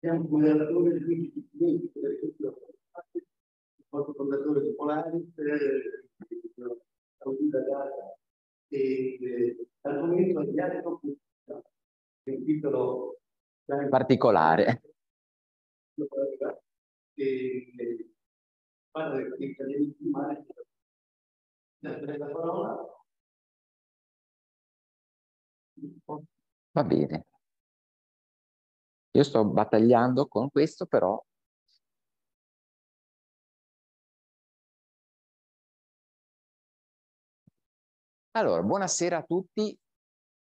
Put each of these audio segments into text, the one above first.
Siamo moderatore quindi di clienti delle parte, il fondatore di Polaris, Augusta Data e eh, al momento il dialogo pubblico, è un titolo particolare. E eh, parla dei diritti umani, la parola. Va bene. Io sto battagliando con questo, però Allora, buonasera a tutti.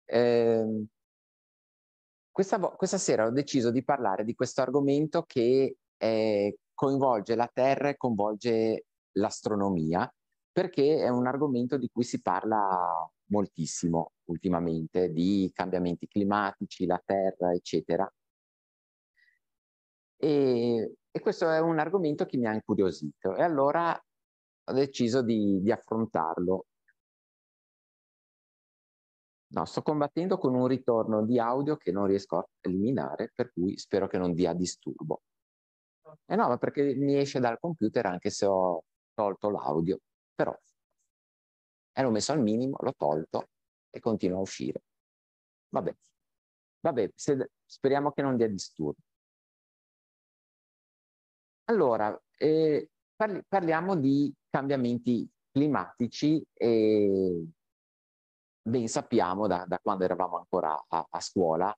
Eh, questa, questa, sera ho deciso di parlare di questo argomento che eh, coinvolge la Terra e coinvolge l'astronomia, perché è un argomento di cui si parla moltissimo ultimamente, di cambiamenti climatici, la Terra, eccetera. E, e questo è un argomento che mi ha incuriosito e allora ho deciso di, di affrontarlo. No, sto combattendo con un ritorno di audio che non riesco a eliminare, per cui spero che non dia disturbo. E eh no, ma perché mi esce dal computer anche se ho tolto l'audio, però e l'ho messo al minimo, l'ho tolto e continua a uscire. Vabbè, vabbè, se, speriamo che non dia disturbo. Allora, eh, parli, parliamo di cambiamenti climatici e ben sappiamo da, da quando eravamo ancora a, a scuola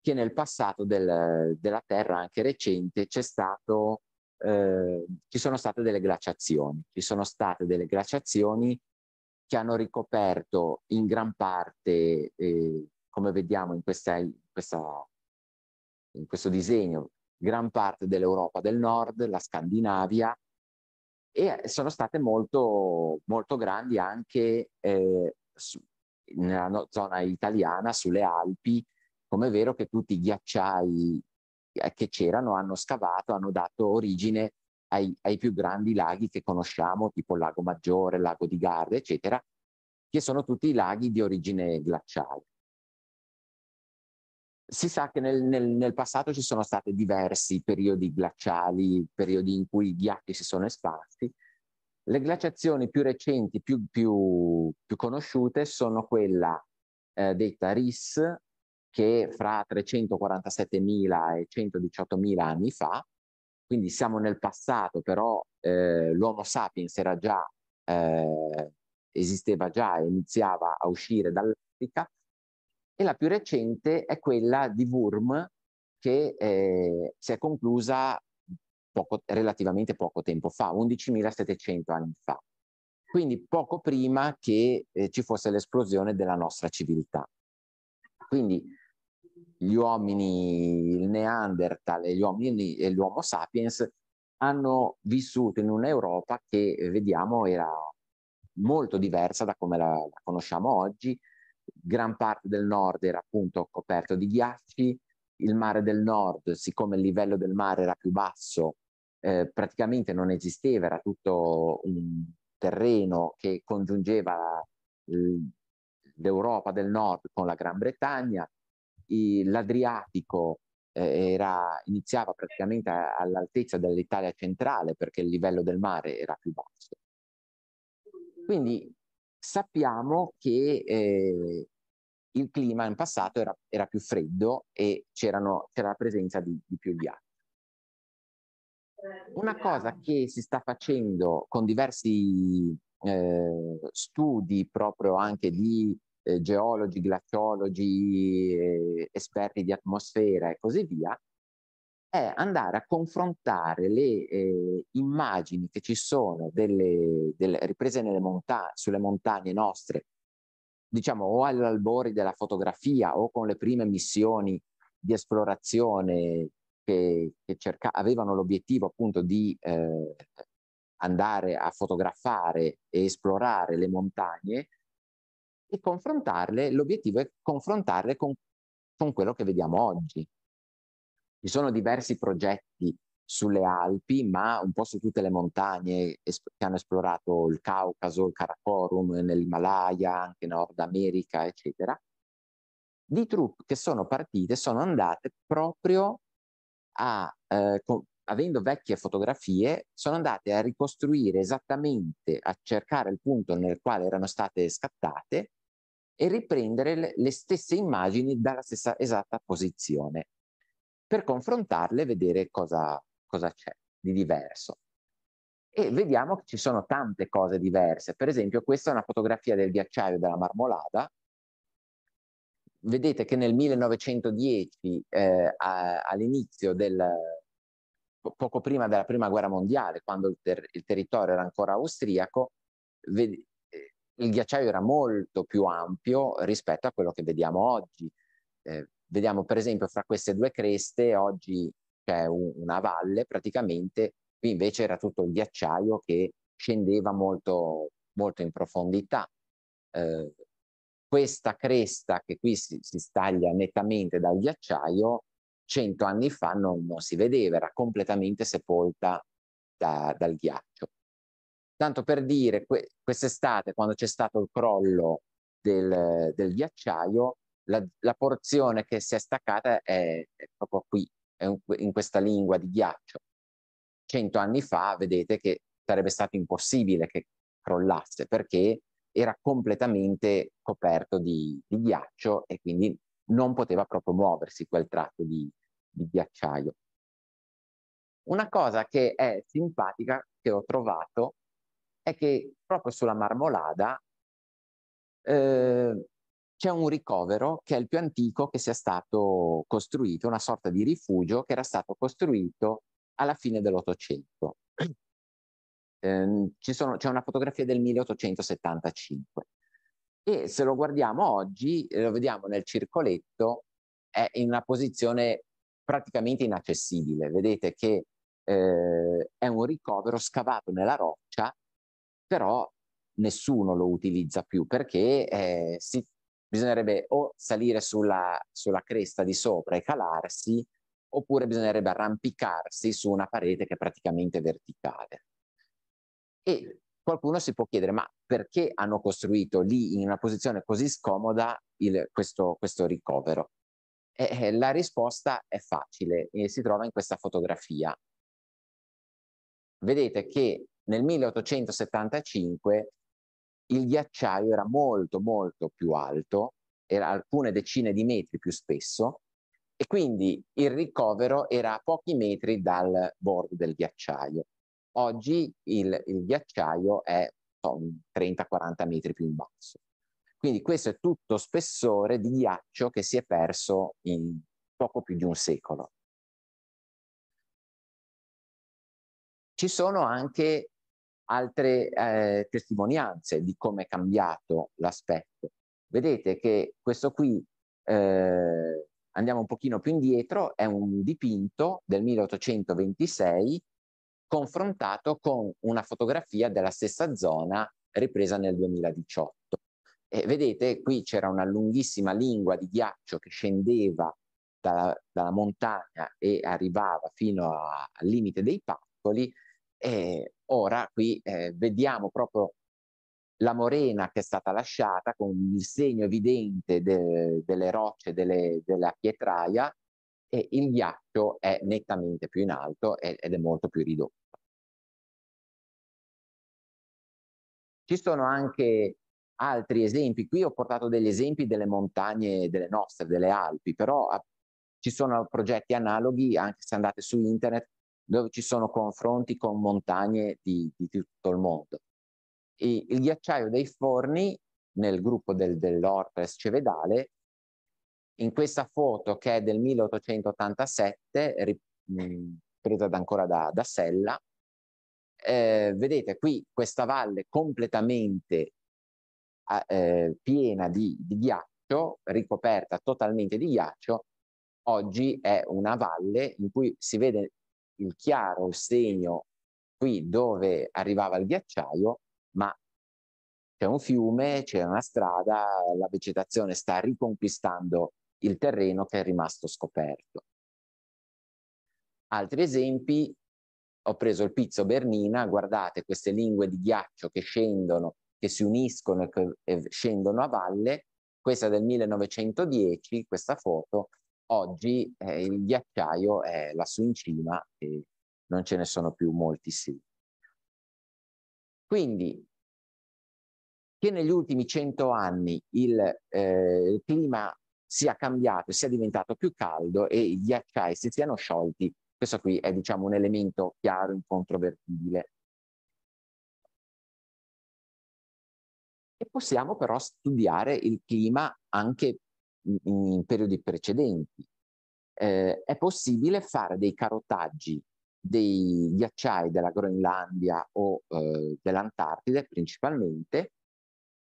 che nel passato del, della Terra, anche recente, c'è stato, eh, ci sono state delle glaciazioni. Ci sono state delle glaciazioni che hanno ricoperto in gran parte, eh, come vediamo in, questa, in, questa, in questo disegno, gran parte dell'Europa del Nord, la Scandinavia, e eh, sono state molto, molto grandi anche eh, su, nella zona italiana, sulle Alpi, come è vero che tutti i ghiacciai eh, che c'erano hanno scavato, hanno dato origine ai, ai, più grandi laghi che conosciamo, tipo Lago Maggiore, Lago di Garda, eccetera, che sono tutti laghi di origine glaciale si sa che nel, nel, nel, passato ci sono stati diversi periodi glaciali, periodi in cui i ghiacci si sono espansi. Le glaciazioni più recenti, più, più, più conosciute, sono quella eh, detta RIS, che fra 347.000 e 118.000 anni fa, quindi siamo nel passato, però eh, l'Homo sapiens era già, eh, esisteva già e iniziava a uscire dall'Africa, e la più recente è quella di Wurm che eh, si è conclusa poco, relativamente poco tempo fa, 11.700 anni fa, quindi poco prima che eh, ci fosse l'esplosione della nostra civiltà. Quindi gli uomini, il Neanderthal e, uomini, e l'Uomo sapiens hanno vissuto in un'Europa che vediamo era molto diversa da come la, la conosciamo oggi, gran parte del nord era appunto coperto di ghiacci, il mare del nord, siccome il livello del mare era più basso, eh, praticamente non esisteva, era tutto un terreno che congiungeva eh, l'Europa del nord con la Gran Bretagna, l'Adriatico eh, era, iniziava praticamente all'altezza dell'Italia centrale perché il livello del mare era più basso. Quindi sappiamo che eh, il clima in passato era, era più freddo e c'era la presenza di, di più ghiaccio. Una cosa che si sta facendo con diversi eh, studi proprio anche di eh, geologi, glaciologi, eh, esperti di atmosfera e così via, è andare a confrontare le eh, immagini che ci sono delle, delle riprese monta- sulle montagne nostre, diciamo o all'albori della fotografia o con le prime missioni di esplorazione che, che cerca- avevano l'obiettivo appunto di eh, andare a fotografare e esplorare le montagne e confrontarle, l'obiettivo è confrontarle con, con quello che vediamo oggi ci sono diversi progetti sulle Alpi, ma un po' su tutte le montagne es- che hanno esplorato il Caucaso, il Karakorum, nell'Himalaya, anche Nord America, eccetera. Di troupe che sono partite, sono andate proprio a, eh, co- avendo vecchie fotografie, sono andate a ricostruire esattamente, a cercare il punto nel quale erano state scattate e riprendere le, le stesse immagini dalla stessa esatta posizione per confrontarle e vedere cosa, cosa c'è di diverso. E vediamo che ci sono tante cose diverse. Per esempio, questa è una fotografia del ghiacciaio della Marmolada. Vedete che nel 1910, eh, all'inizio del, poco prima della prima guerra mondiale, quando il, ter- il territorio era ancora austriaco, ved- eh, il ghiacciaio era molto più ampio rispetto a quello che vediamo oggi. Eh, Vediamo per esempio fra queste due creste oggi c'è un, una valle praticamente, qui invece era tutto il ghiacciaio che scendeva molto, molto in profondità. Eh, questa cresta che qui si, si, staglia nettamente dal ghiacciaio, cento anni fa non, non si vedeva, era completamente sepolta da, dal ghiaccio. Tanto per dire, que- quest'estate, quando c'è stato il crollo del, del ghiacciaio, la, la porzione che si è staccata è, è proprio qui, è un, in questa lingua di ghiaccio. Cento anni fa vedete che sarebbe stato impossibile che crollasse perché era completamente coperto di, di ghiaccio e quindi non poteva proprio muoversi quel tratto di, di ghiacciaio. Una cosa che è simpatica che ho trovato è che proprio sulla marmolada eh, c'è un ricovero che è il più antico che sia stato costruito, una sorta di rifugio che era stato costruito alla fine dell'Ottocento. Eh, c'è una fotografia del 1875 e se lo guardiamo oggi, eh, lo vediamo nel circoletto, è in una posizione praticamente inaccessibile. Vedete che eh, è un ricovero scavato nella roccia, però nessuno lo utilizza più perché eh, si bisognerebbe o salire sulla, sulla cresta di sopra e calarsi, oppure bisognerebbe arrampicarsi su una parete che è praticamente verticale. E qualcuno si può chiedere, ma perché hanno costruito lì in una posizione così scomoda il, questo, questo, ricovero? E, la risposta è facile e si trova in questa fotografia. Vedete che nel 1875 il ghiacciaio era molto molto più alto, era alcune decine di metri più spesso e quindi il ricovero era a pochi metri dal bordo del ghiacciaio. Oggi il, il ghiacciaio è 30-40 metri più in basso. Quindi questo è tutto spessore di ghiaccio che si è perso in poco più di un secolo. Ci sono anche altre eh, testimonianze di come è cambiato l'aspetto. Vedete che questo qui, eh, andiamo un pochino più indietro, è un dipinto del 1826 confrontato con una fotografia della stessa zona ripresa nel 2018. E vedete, qui c'era una lunghissima lingua di ghiaccio che scendeva da, dalla montagna e arrivava fino a, al limite dei pascoli e ora qui eh, vediamo proprio la morena che è stata lasciata con il segno evidente de, delle rocce delle, della pietraia e il ghiaccio è nettamente più in alto ed è molto più ridotto. Ci sono anche altri esempi, qui ho portato degli esempi delle montagne delle nostre, delle Alpi, però ah, ci sono progetti analoghi, anche se andate su internet dove ci sono confronti con montagne di, di tutto il mondo. E il ghiacciaio dei forni nel gruppo del, dell'Ortres Cevedale, in questa foto che è del 1887, ri, presa ancora da, da Sella, eh, vedete qui questa valle completamente eh, piena di, di ghiaccio, ricoperta totalmente di ghiaccio, oggi è una valle in cui si vede il chiaro segno qui dove arrivava il ghiacciaio, ma c'è un fiume, c'è una strada, la vegetazione sta riconquistando il terreno che è rimasto scoperto. Altri esempi, ho preso il Pizzo Bernina, guardate queste lingue di ghiaccio che scendono, che si uniscono e che scendono a valle, questa del 1910, questa foto, Oggi eh, il ghiacciaio è lassù in cima e non ce ne sono più molti simili. Quindi, che negli ultimi cento anni il, eh, il clima sia cambiato, sia diventato più caldo e i ghiacciai si siano sciolti, questo qui è diciamo un elemento chiaro, incontrovertibile. E possiamo però studiare il clima anche in periodi precedenti. Eh, è possibile fare dei carotaggi dei ghiacciai della Groenlandia o eh, dell'Antartide principalmente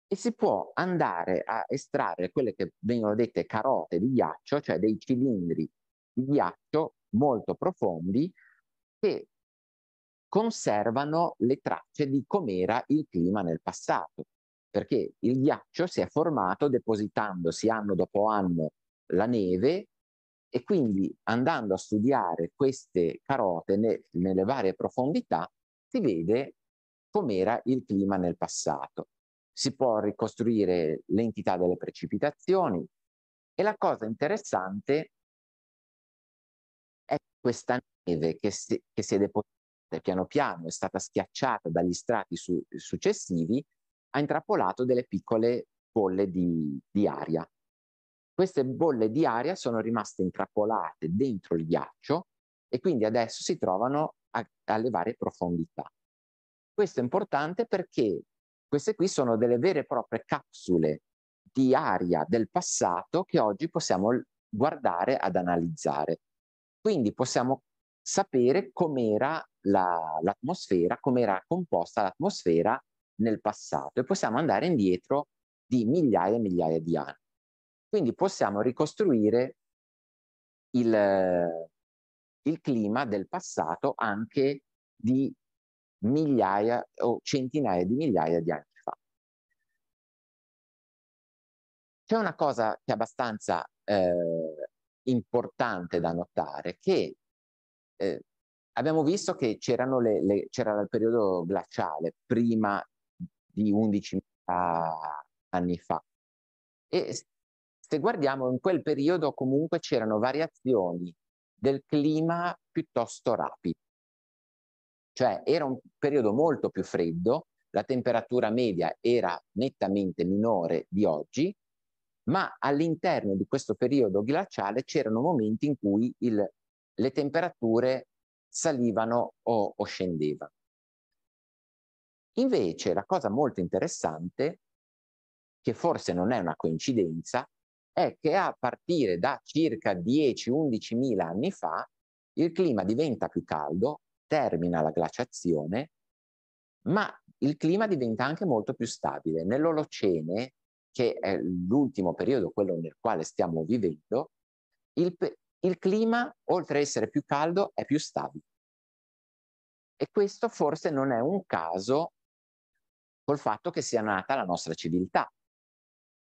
e si può andare a estrarre quelle che vengono dette carote di ghiaccio, cioè dei cilindri di ghiaccio molto profondi che conservano le tracce di com'era il clima nel passato perché il ghiaccio si è formato depositandosi anno dopo anno la neve e quindi andando a studiare queste carote ne, nelle varie profondità si vede com'era il clima nel passato. Si può ricostruire l'entità delle precipitazioni e la cosa interessante è questa neve che si, che si è depositata piano piano, è stata schiacciata dagli strati su, successivi ha intrappolato delle piccole bolle di, di aria. Queste bolle di aria sono rimaste intrappolate dentro il ghiaccio e quindi adesso si trovano a, alle varie profondità. Questo è importante perché queste qui sono delle vere e proprie capsule di aria del passato che oggi possiamo guardare ad analizzare. Quindi possiamo sapere com'era la, l'atmosfera, com'era composta l'atmosfera nel passato e possiamo andare indietro di migliaia e migliaia di anni. Quindi possiamo ricostruire il, il clima del passato anche di migliaia o centinaia di migliaia di anni fa. C'è una cosa che è abbastanza eh, importante da notare, che eh, abbiamo visto che le, le, c'era il periodo glaciale prima di 11.000 anni fa. E se guardiamo in quel periodo comunque c'erano variazioni del clima piuttosto rapide. Cioè era un periodo molto più freddo, la temperatura media era nettamente minore di oggi, ma all'interno di questo periodo glaciale c'erano momenti in cui il, le temperature salivano o, o scendevano. Invece la cosa molto interessante, che forse non è una coincidenza, è che a partire da circa 10-11 mila anni fa il clima diventa più caldo, termina la glaciazione, ma il clima diventa anche molto più stabile. Nell'Olocene, che è l'ultimo periodo, quello nel quale stiamo vivendo, il, il clima, oltre ad essere più caldo, è più stabile. E questo forse non è un caso, col fatto che sia nata la nostra civiltà,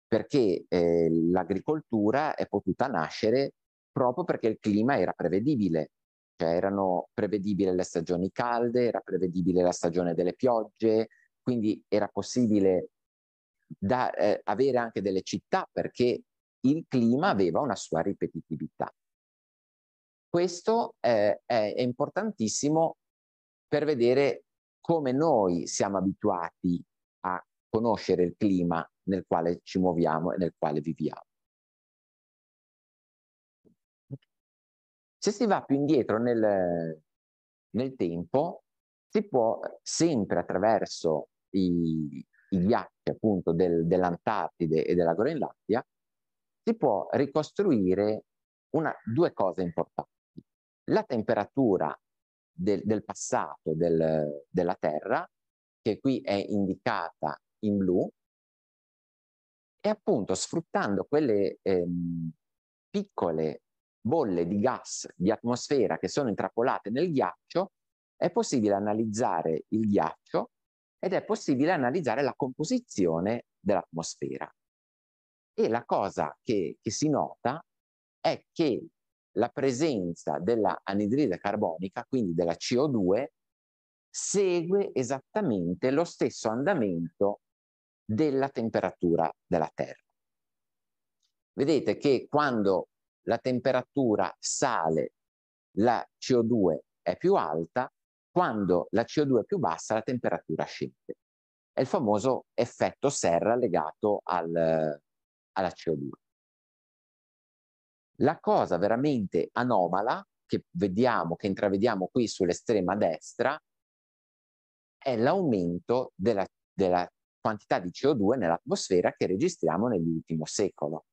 perché eh, l'agricoltura è potuta nascere proprio perché il clima era prevedibile, cioè erano prevedibili le stagioni calde, era prevedibile la stagione delle piogge, quindi era possibile da, eh, avere anche delle città perché il clima aveva una sua ripetitività. Questo eh, è, è importantissimo per vedere come noi siamo abituati a conoscere il clima nel quale ci muoviamo e nel quale viviamo. Se si va più indietro nel, nel tempo, si può sempre attraverso i, i ghiacci appunto del, dell'Antartide e della Groenlandia, si può ricostruire una, due cose importanti. La temperatura del, del passato del, della Terra che qui è indicata in blu, e appunto sfruttando quelle ehm, piccole bolle di gas di atmosfera che sono intrappolate nel ghiaccio, è possibile analizzare il ghiaccio ed è possibile analizzare la composizione dell'atmosfera. E la cosa che, che si nota è che la presenza della anidride carbonica, quindi della CO2, segue esattamente lo stesso andamento della temperatura della Terra. Vedete che quando la temperatura sale la CO2 è più alta, quando la CO2 è più bassa la temperatura scende. È il famoso effetto serra legato al, alla CO2. La cosa veramente anomala che vediamo, che intravediamo qui sull'estrema destra, è l'aumento della, della quantità di CO2 nell'atmosfera che registriamo nell'ultimo secolo.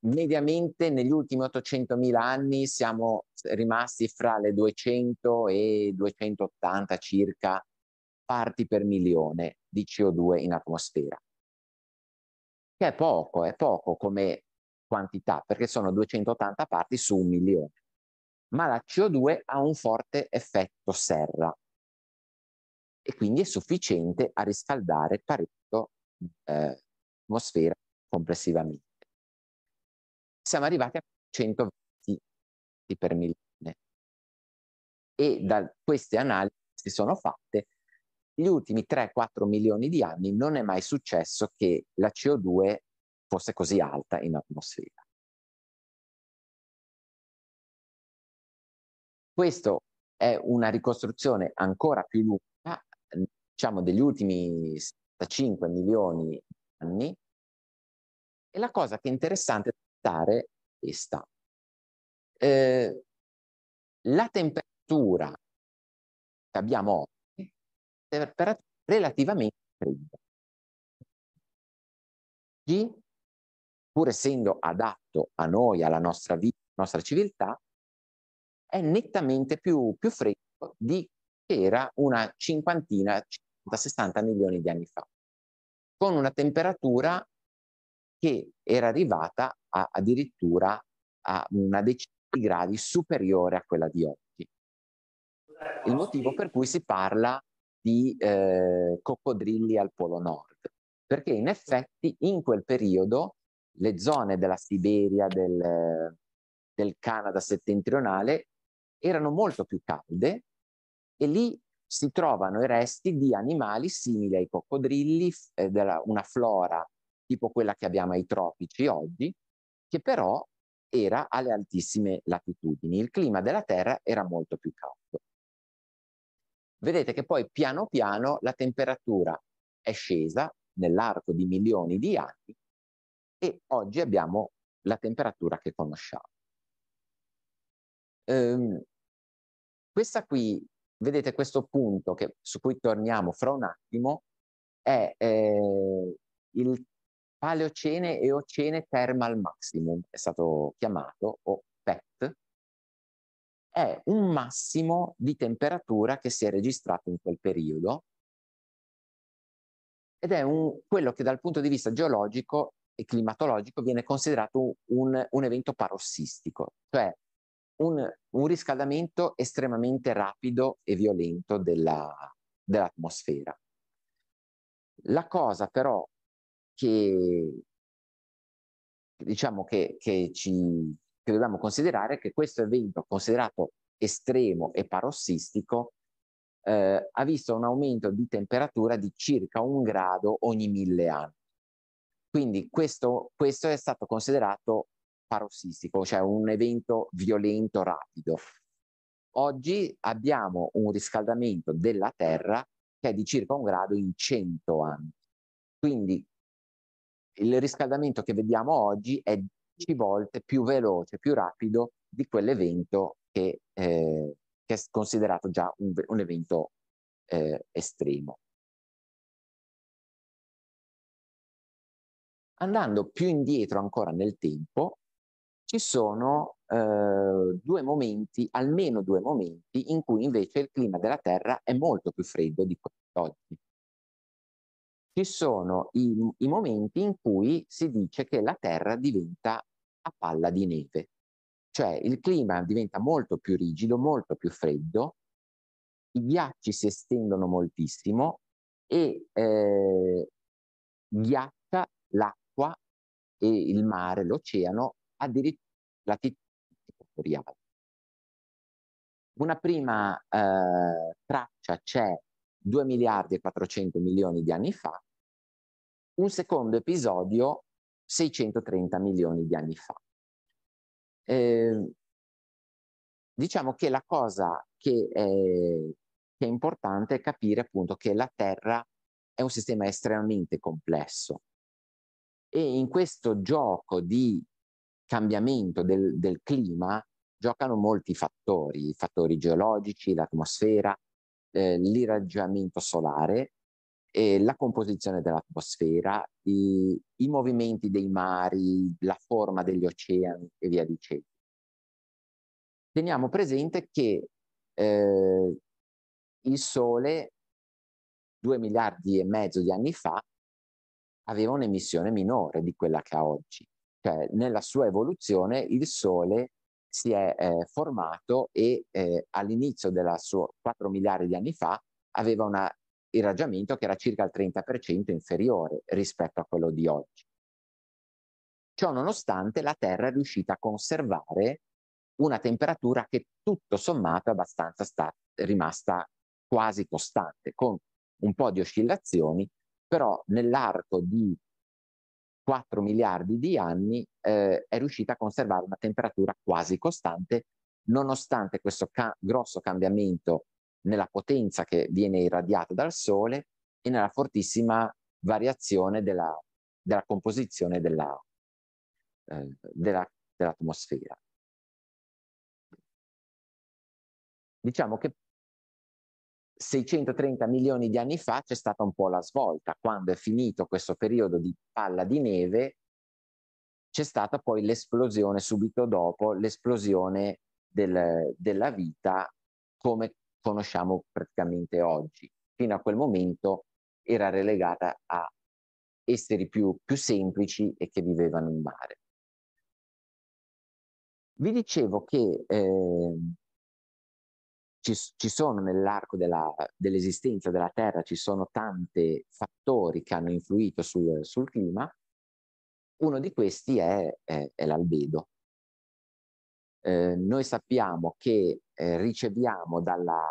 Mediamente negli ultimi 800.000 anni siamo rimasti fra le 200 e 280 circa parti per milione di CO2 in atmosfera, che è poco, è poco come quantità, perché sono 280 parti su un milione ma la CO2 ha un forte effetto serra e quindi è sufficiente a riscaldare parecchio eh, l'atmosfera complessivamente. Siamo arrivati a 120 per milione e da queste analisi che si sono fatte gli ultimi 3-4 milioni di anni non è mai successo che la CO2 fosse così alta in atmosfera. Questo è una ricostruzione ancora più lunga, diciamo degli ultimi 75 milioni di anni. E la cosa che è interessante notare è questa. Eh, la temperatura che abbiamo oggi è relativamente fredda. G, pur essendo adatto a noi, alla nostra vita, alla nostra civiltà, è nettamente più, più fresco di che era una cinquantina, 50-60 milioni di anni fa, con una temperatura che era arrivata a, addirittura a una decina di gradi superiore a quella di oggi. Il motivo per cui si parla di eh, coccodrilli al Polo Nord, perché in effetti in quel periodo le zone della Siberia, del, del Canada settentrionale erano molto più calde e lì si trovano i resti di animali simili ai coccodrilli, eh, della, una flora tipo quella che abbiamo ai tropici oggi, che però era alle altissime latitudini. Il clima della Terra era molto più caldo. Vedete che poi piano piano la temperatura è scesa nell'arco di milioni di anni e oggi abbiamo la temperatura che conosciamo. Ehm, questa qui, vedete questo punto che, su cui torniamo fra un attimo, è eh, il Paleocene e Ocene Thermal Maximum, è stato chiamato, o PET, è un massimo di temperatura che si è registrato in quel periodo ed è un, quello che dal punto di vista geologico e climatologico viene considerato un, un evento parossistico, cioè un, un riscaldamento estremamente rapido e violento della, dell'atmosfera. La cosa però che diciamo che, che, ci, che dobbiamo considerare è che questo evento considerato estremo e parossistico eh, ha visto un aumento di temperatura di circa un grado ogni mille anni. Quindi questo, questo è stato considerato parossistico, cioè un evento violento, rapido. Oggi abbiamo un riscaldamento della Terra che è di circa un grado in 100 anni. Quindi il riscaldamento che vediamo oggi è 10 volte più veloce, più rapido di quell'evento che, eh, che è considerato già un, un evento eh, estremo. Andando più indietro ancora nel tempo, ci sono eh, due momenti, almeno due momenti, in cui invece il clima della Terra è molto più freddo di quest'oggi. Ci sono i, i momenti in cui si dice che la Terra diventa a palla di neve, cioè il clima diventa molto più rigido, molto più freddo, i ghiacci si estendono moltissimo e eh, ghiaccia l'acqua e il mare, l'oceano addirittura la titolazione Una prima eh, traccia c'è 2 miliardi e 400 milioni di anni fa, un secondo episodio 630 milioni di anni fa. Eh, diciamo che la cosa che è, che è, importante è capire appunto che la Terra è un sistema estremamente complesso e in questo gioco di cambiamento del, del clima giocano molti fattori, fattori geologici, l'atmosfera, eh, l'irraggiamento solare, eh, la composizione dell'atmosfera, i, i, movimenti dei mari, la forma degli oceani e via dicendo. Teniamo presente che eh, il Sole due miliardi e mezzo di anni fa aveva un'emissione minore di quella che ha oggi cioè nella sua evoluzione il Sole si è eh, formato e eh, all'inizio della sua 4 miliardi di anni fa aveva un irraggiamento che era circa il 30% inferiore rispetto a quello di oggi. Ciò nonostante la Terra è riuscita a conservare una temperatura che tutto sommato è abbastanza sta- rimasta quasi costante, con un po' di oscillazioni, però nell'arco di 4 miliardi di anni eh, è riuscita a conservare una temperatura quasi costante, nonostante questo ca- grosso cambiamento nella potenza che viene irradiata dal Sole e nella fortissima variazione della, della composizione della, eh, della, dell'atmosfera. Diciamo che 630 milioni di anni fa c'è stata un po' la svolta, quando è finito questo periodo di palla di neve, c'è stata poi l'esplosione subito dopo, l'esplosione del, della vita come conosciamo praticamente oggi. Fino a quel momento era relegata a esseri più, più semplici e che vivevano in mare. Vi dicevo che eh, ci, ci sono nell'arco della, dell'esistenza della Terra, ci sono tanti fattori che hanno influito sul, sul clima, uno di questi è, è, è l'albedo. Eh, noi sappiamo che eh, riceviamo dalla,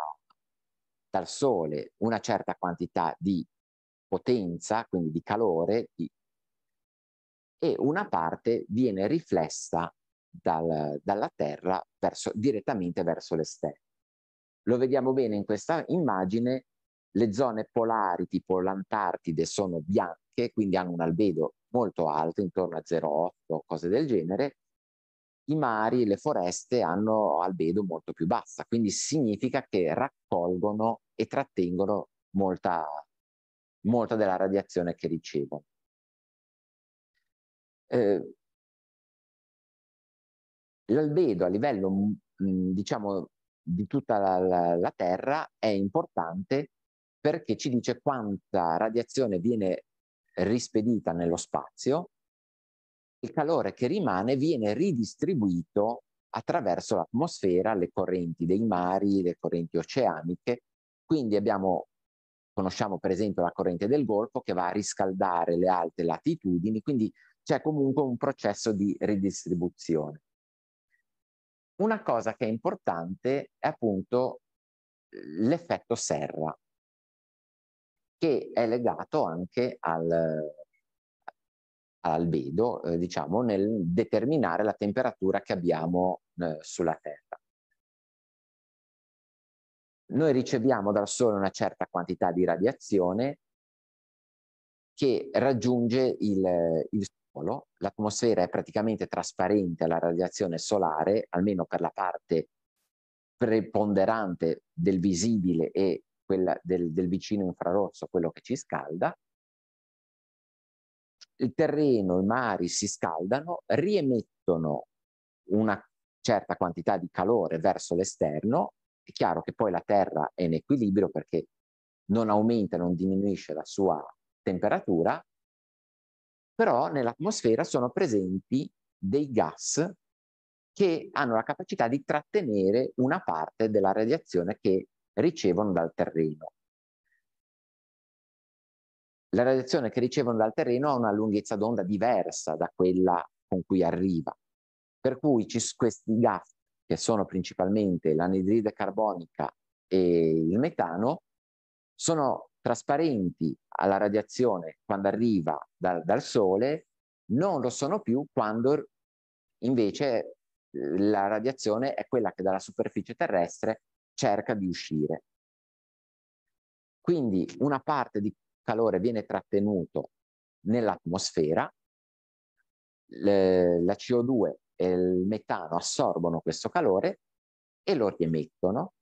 dal Sole una certa quantità di potenza, quindi di calore, di, e una parte viene riflessa dal, dalla Terra verso, direttamente verso le stelle. Lo vediamo bene in questa immagine, le zone polari tipo l'Antartide sono bianche, quindi hanno un albedo molto alto, intorno a 0,8, cose del genere. I mari, le foreste hanno albedo molto più bassa, quindi significa che raccolgono e trattengono molta, molta della radiazione che ricevono. Eh, l'albedo a livello, mh, mm, diciamo, di tutta la, la, la Terra è importante perché ci dice quanta radiazione viene rispedita nello spazio, il calore che rimane viene ridistribuito attraverso l'atmosfera, le correnti dei mari, le correnti oceaniche. Quindi abbiamo, conosciamo per esempio la corrente del Golfo che va a riscaldare le alte latitudini, quindi c'è comunque un processo di ridistribuzione una cosa che è importante è appunto eh, l'effetto serra, che è legato anche al, all'albedo, eh, diciamo, nel determinare la temperatura che abbiamo eh, sulla Terra. Noi riceviamo dal Sole una certa quantità di radiazione che raggiunge il, il piccolo, l'atmosfera è praticamente trasparente alla radiazione solare, almeno per la parte preponderante del visibile e quella del, del vicino infrarosso, quello che ci scalda, il terreno, i mari si scaldano, riemettono una certa quantità di calore verso l'esterno, è chiaro che poi la Terra è in equilibrio perché non aumenta, non diminuisce la sua temperatura, però nell'atmosfera sono presenti dei gas che hanno la capacità di trattenere una parte della radiazione che ricevono dal terreno. La radiazione che ricevono dal terreno ha una lunghezza d'onda diversa da quella con cui arriva, per cui questi gas, che sono principalmente l'anidride carbonica e il metano, sono trasparenti alla radiazione quando arriva dal, dal sole, non lo sono più quando invece eh, la radiazione è quella che dalla superficie terrestre cerca di uscire. Quindi una parte di calore viene trattenuto nell'atmosfera, la CO2 e il metano assorbono questo calore e lo riemettono,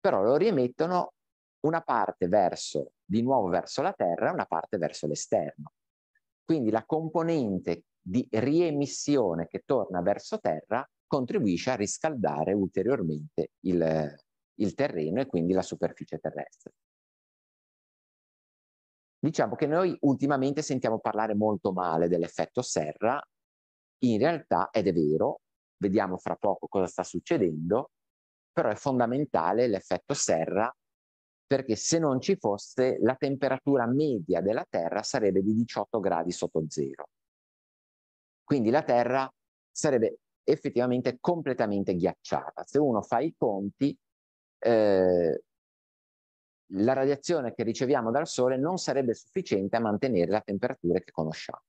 però lo riemettono una parte verso, di nuovo verso la Terra, e una parte verso l'esterno. Quindi la componente di riemissione che torna verso Terra contribuisce a riscaldare ulteriormente il, il terreno e quindi la superficie terrestre. Diciamo che noi ultimamente sentiamo parlare molto male dell'effetto serra, in realtà ed è vero, vediamo fra poco cosa sta succedendo, però è fondamentale l'effetto serra perché se non ci fosse la temperatura media della Terra sarebbe di 18 gradi sotto zero. Quindi la Terra sarebbe effettivamente completamente ghiacciata. Se uno fa i conti, eh, la radiazione che riceviamo dal Sole non sarebbe sufficiente a mantenere la temperatura che conosciamo.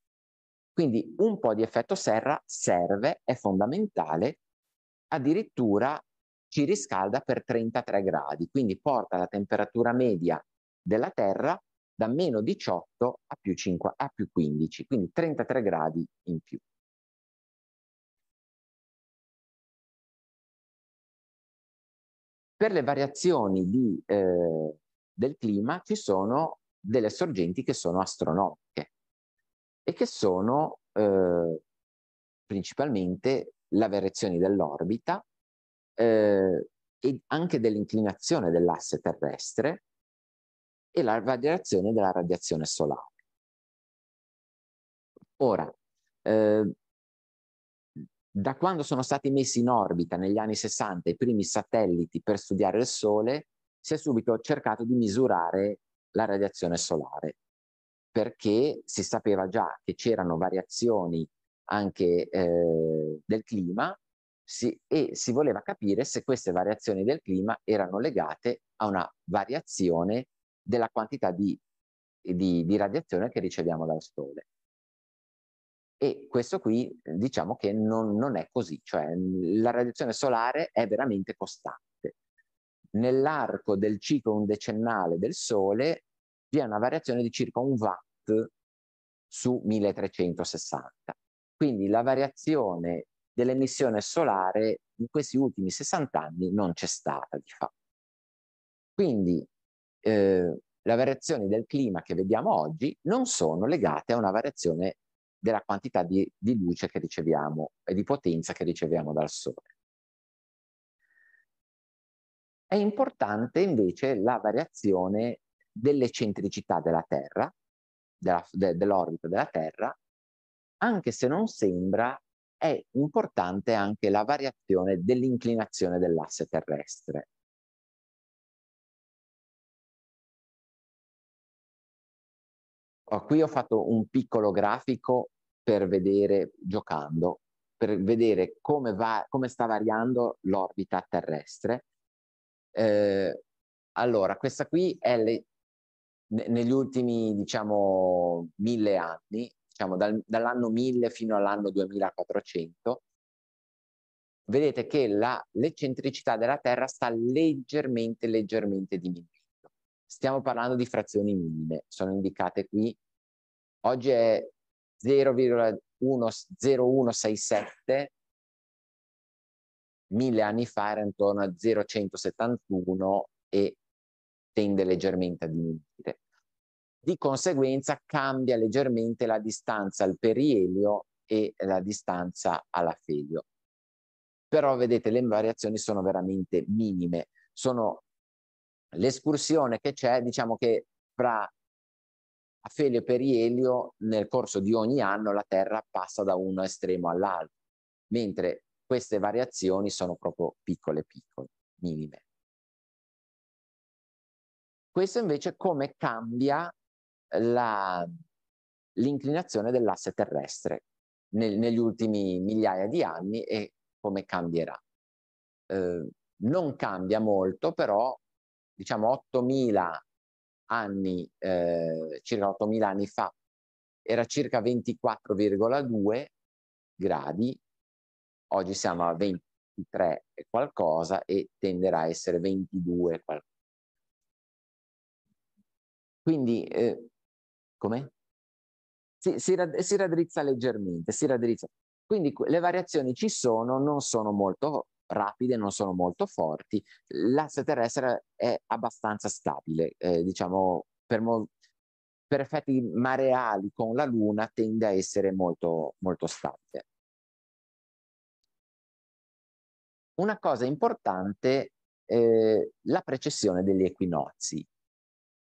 Quindi un po' di effetto serra serve, è fondamentale, addirittura ci riscalda per 33 gradi, quindi porta la temperatura media della Terra da meno 18 a più, 5, a più 15, quindi 33 gradi in più. Per le variazioni di, eh, del clima ci sono delle sorgenti che sono astronomiche e che sono eh, principalmente la variazione dell'orbita, eh, e anche dell'inclinazione dell'asse terrestre e la variazione della radiazione solare. Ora, eh, da quando sono stati messi in orbita negli anni 60 i primi satelliti per studiare il Sole, si è subito cercato di misurare la radiazione solare, perché si sapeva già che c'erano variazioni anche eh, del clima si, e si voleva capire se queste variazioni del clima erano legate a una variazione della quantità di, di, di radiazione che riceviamo dal Sole. E questo qui diciamo che non, non è così, cioè mhmm, la radiazione solare è veramente costante. Nell'arco del ciclo undecennale del Sole vi è una variazione di circa un watt su 1360. Quindi la variazione dell'emissione solare in questi ultimi 60 anni non c'è stata di fatto. Quindi eh, le variazioni del clima che vediamo oggi non sono legate a una variazione della quantità di, di luce che riceviamo e di potenza che riceviamo dal Sole. È importante invece la variazione dell'eccentricità della Terra, dell'orbita de, dell della Terra, anche se non sembra è importante anche la variazione dell'inclinazione dell'asse terrestre. Oh, qui ho fatto un piccolo grafico per vedere, giocando, per vedere come, va, come sta variando l'orbita terrestre. Eh, allora, questa qui è le, negli ultimi, diciamo, mille anni, diciamo, dal, dall'anno 1000 fino all'anno 2400, vedete che la, l'eccentricità della Terra sta leggermente, leggermente diminuendo. Stiamo parlando di frazioni minime, sono indicate qui. Oggi è 0,0167, mille anni fa era intorno a 0,171 e tende leggermente a diminuire. Di conseguenza cambia leggermente la distanza al perielio e la distanza all'afelio. Però vedete le variazioni sono veramente minime, sono l'escursione che c'è, diciamo che fra afelio e perielio nel corso di ogni anno la Terra passa da uno estremo all'altro, mentre queste variazioni sono proprio piccole piccole, minime. Questo invece come cambia la, l'inclinazione dell'asse terrestre nel, negli ultimi migliaia di anni e come cambierà. Eh, non cambia molto, però diciamo 8.000 anni, eh, circa 8.000 anni fa, era circa 24,2 gradi, oggi siamo a 23 e qualcosa e tenderà a essere 22 qualcosa. Quindi eh, come? Si, si, si raddrizza leggermente, si raddrizza. Quindi le variazioni ci sono, non sono molto rapide, non sono molto forti. L'asse terrestre è abbastanza stabile, eh, diciamo, per, mo- per, effetti mareali con la Luna tende a essere molto, molto stabile. Una cosa importante, eh, la precessione degli equinozi.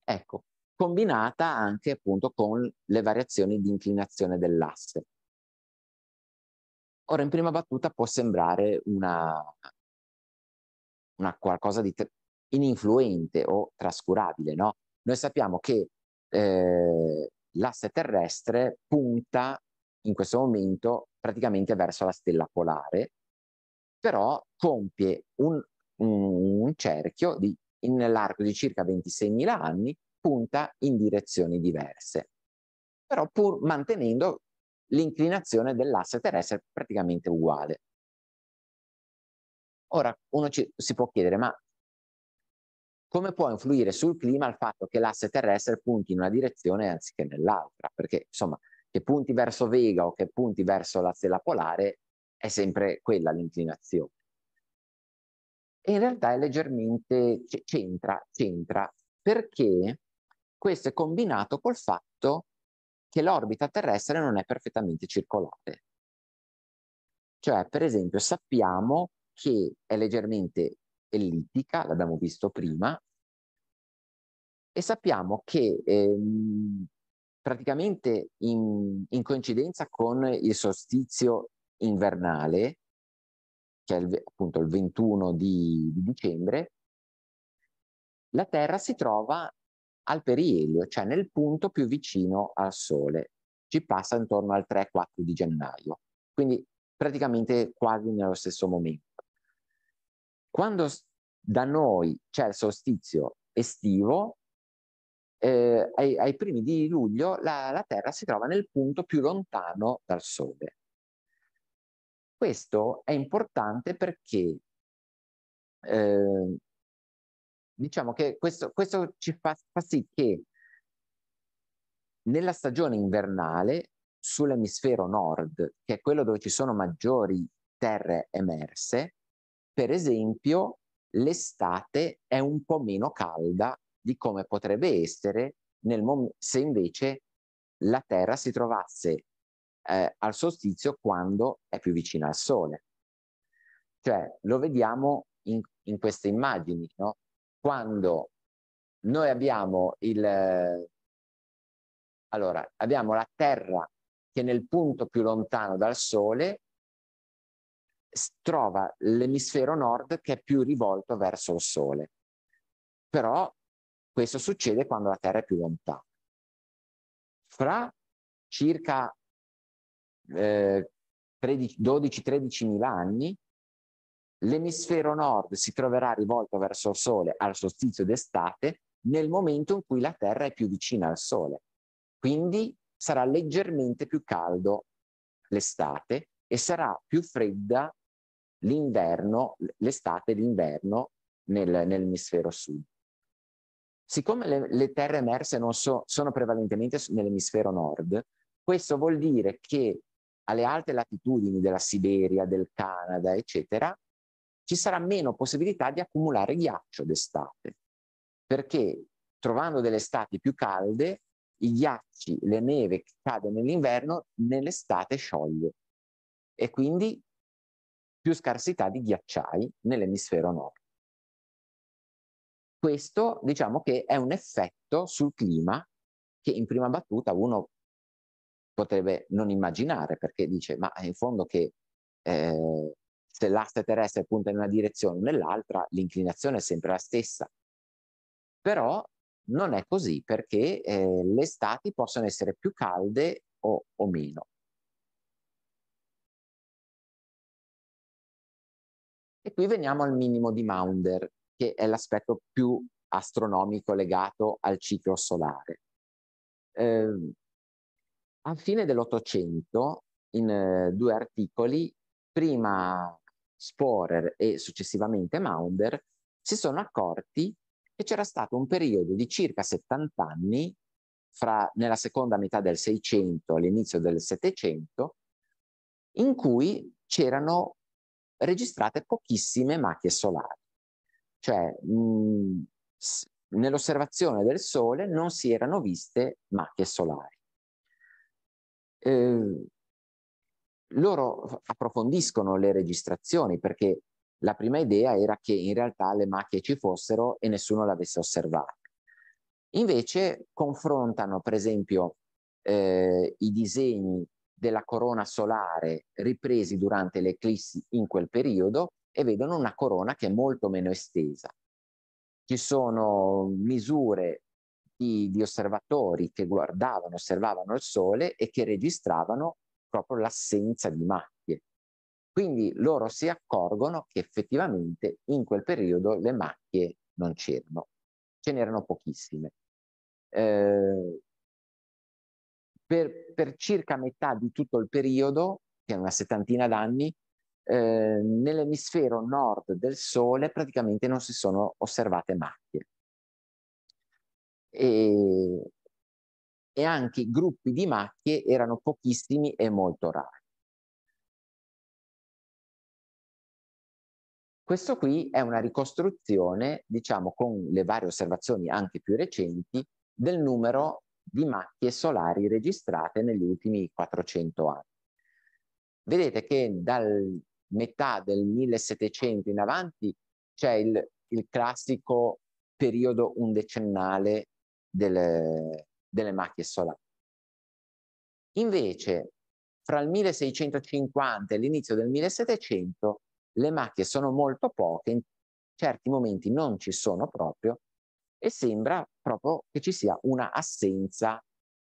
Ecco, combinata anche appunto con le variazioni di inclinazione dell'asse. Ora, in prima battuta può sembrare una, una qualcosa di ininfluente o trascurabile, no? Noi sappiamo che eh, l'asse terrestre punta in questo momento praticamente verso la stella polare, però compie un, un, un cerchio di, nell'arco di circa 26.000 anni punta in direzioni diverse, però pur mantenendo l'inclinazione dell'asse terrestre praticamente uguale. Ora uno ci, si può chiedere, ma come può influire sul clima il fatto che l'asse terrestre punti in una direzione anziché nell'altra? Perché insomma, che punti verso Vega o che punti verso la stella polare è sempre quella l'inclinazione. E in realtà è leggermente c'entra, c'entra perché questo è combinato col fatto che l'orbita terrestre non è perfettamente circolare. Cioè, per esempio, sappiamo che è leggermente ellittica, l'abbiamo visto prima, e sappiamo che ehm, praticamente in, in, coincidenza con il solstizio invernale, che è il, appunto il 21 di, di dicembre, la Terra si trova al perielio, cioè nel punto più vicino al Sole. Ci passa intorno al 3-4 di gennaio, quindi praticamente quasi nello stesso momento. Quando da noi c'è il solstizio estivo, eh, ai, ai, primi di luglio la, la Terra si trova nel punto più lontano dal Sole. Questo è importante perché eh, diciamo che questo, questo ci fa, fa sì che nella stagione invernale sull'emisfero nord, che è quello dove ci sono maggiori terre emerse, per esempio l'estate è un po' meno calda di come potrebbe essere mom- se invece la Terra si trovasse eh, al solstizio quando è più vicina al Sole. Cioè, lo vediamo in, in queste immagini, no? quando noi abbiamo il... Allora, abbiamo la Terra che nel punto più lontano dal Sole trova l'emisfero nord che è più rivolto verso il Sole. Però questo succede quando la Terra è più lontana. Fra circa eh, 12-13 mila anni L'emisfero nord si troverà rivolto verso il Sole al solstizio d'estate nel momento in cui la Terra è più vicina al Sole. Quindi sarà leggermente più caldo l'estate e sarà più fredda l'inverno, l'estate e l'inverno nel, nell'emisfero sud. Siccome le, le terre emerse so, sono prevalentemente nell'emisfero nord, questo vuol dire che alle alte latitudini della Siberia, del Canada, eccetera, ci sarà meno possibilità di accumulare ghiaccio d'estate, perché trovando delle estati più calde, i ghiacci, le neve che cade nell'inverno, nell'estate scioglie e quindi più scarsità di ghiacciai nell'emisfero nord. Questo diciamo che è un effetto sul clima che in prima battuta uno potrebbe non immaginare perché dice ma in fondo che eh, se l'asse terrestre punta in una direzione o nell'altra, l'inclinazione è sempre la stessa. Però non è così perché eh, le stati possono essere più calde o, o meno. E qui veniamo al minimo di Maunder, che è l'aspetto più astronomico legato al ciclo solare. Eh, a fine dell'Ottocento, in eh, due articoli, prima Sporer e successivamente Maunder, si sono accorti che c'era stato un periodo di circa 70 anni, fra, nella seconda metà del 600 all'inizio del 700, in cui c'erano registrate pochissime macchie solari. Cioè, mh, nell'osservazione del Sole non si erano viste macchie solari. Eh, loro approfondiscono le registrazioni perché la prima idea era che in realtà le macchie ci fossero e nessuno l'avesse osservata. Invece confrontano, per esempio, eh, i disegni della corona solare ripresi durante l'eclissi in quel periodo e vedono una corona che è molto meno estesa. Ci sono misure di, di osservatori che guardavano, osservavano il Sole e che registravano proprio l'assenza di macchie. Quindi loro si accorgono che effettivamente in quel periodo le macchie non c'erano, ce n'erano pochissime. Eh, per, per, circa metà di tutto il periodo, che è una settantina d'anni, eh, nell'emisfero nord del Sole praticamente non si sono osservate macchie. E e anche i gruppi di macchie erano pochissimi e molto rari. Questo qui è una ricostruzione, diciamo, con le varie osservazioni anche più recenti, del numero di macchie solari registrate negli ultimi 400 anni. Vedete che dal metà del 1700 in avanti c'è il, il classico periodo undecennale del, delle macchie solari. Invece, fra il 1650 e l'inizio del 1700, le macchie sono molto poche, in certi momenti non ci sono proprio e sembra proprio che ci sia una assenza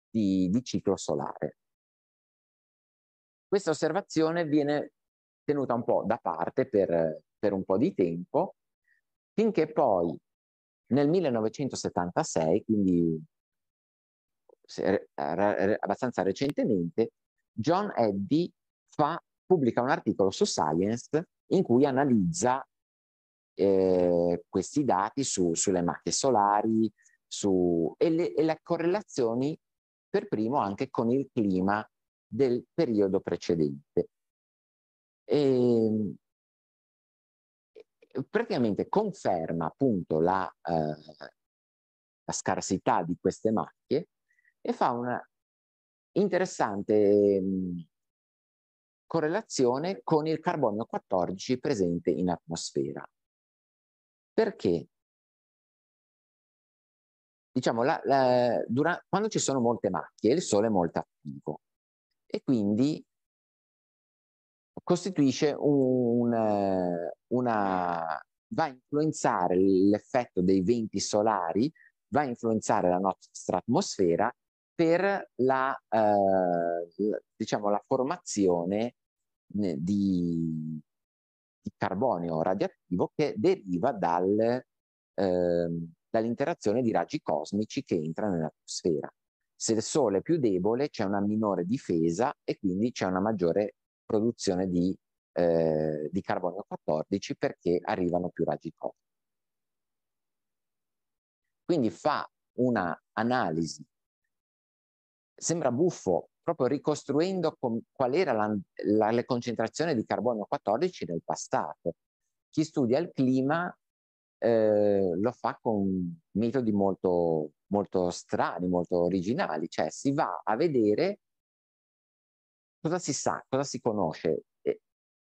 di, di ciclo solare. Questa osservazione viene tenuta un po' da parte per, per un po' di tempo, finché poi nel 1976, quindi se, abbastanza recentemente, John Eddy fa, pubblica un articolo su Science in cui analizza eh, questi dati su, sulle macchie solari su, e, le, e le correlazioni per primo anche con il clima del periodo precedente. Ehm, e, praticamente conferma appunto la, eh, la, scarsità di queste macchie e fa una interessante correlazione con il carbonio 14 presente in atmosfera. Perché? Diciamo, la, la, dura, quando ci sono molte macchie, il Sole è molto attivo e quindi costituisce un, una... va a influenzare l'effetto dei venti solari, va a influenzare la nostra atmosfera per la, eh, diciamo, la formazione eh, di, di, carbonio radioattivo che deriva dal, eh, dall'interazione di raggi cosmici che entrano nell'atmosfera. Se il Sole è più debole c'è una minore difesa e quindi c'è una maggiore produzione di, eh, di carbonio 14 perché arrivano più raggi cosmici. Quindi fa un'analisi sembra buffo, proprio ricostruendo com- qual era la, la, la concentrazione di carbonio 14 nel passato. Chi studia il clima eh, lo fa con metodi molto, molto strani, molto originali, cioè si va a vedere cosa si sa, cosa si conosce eh,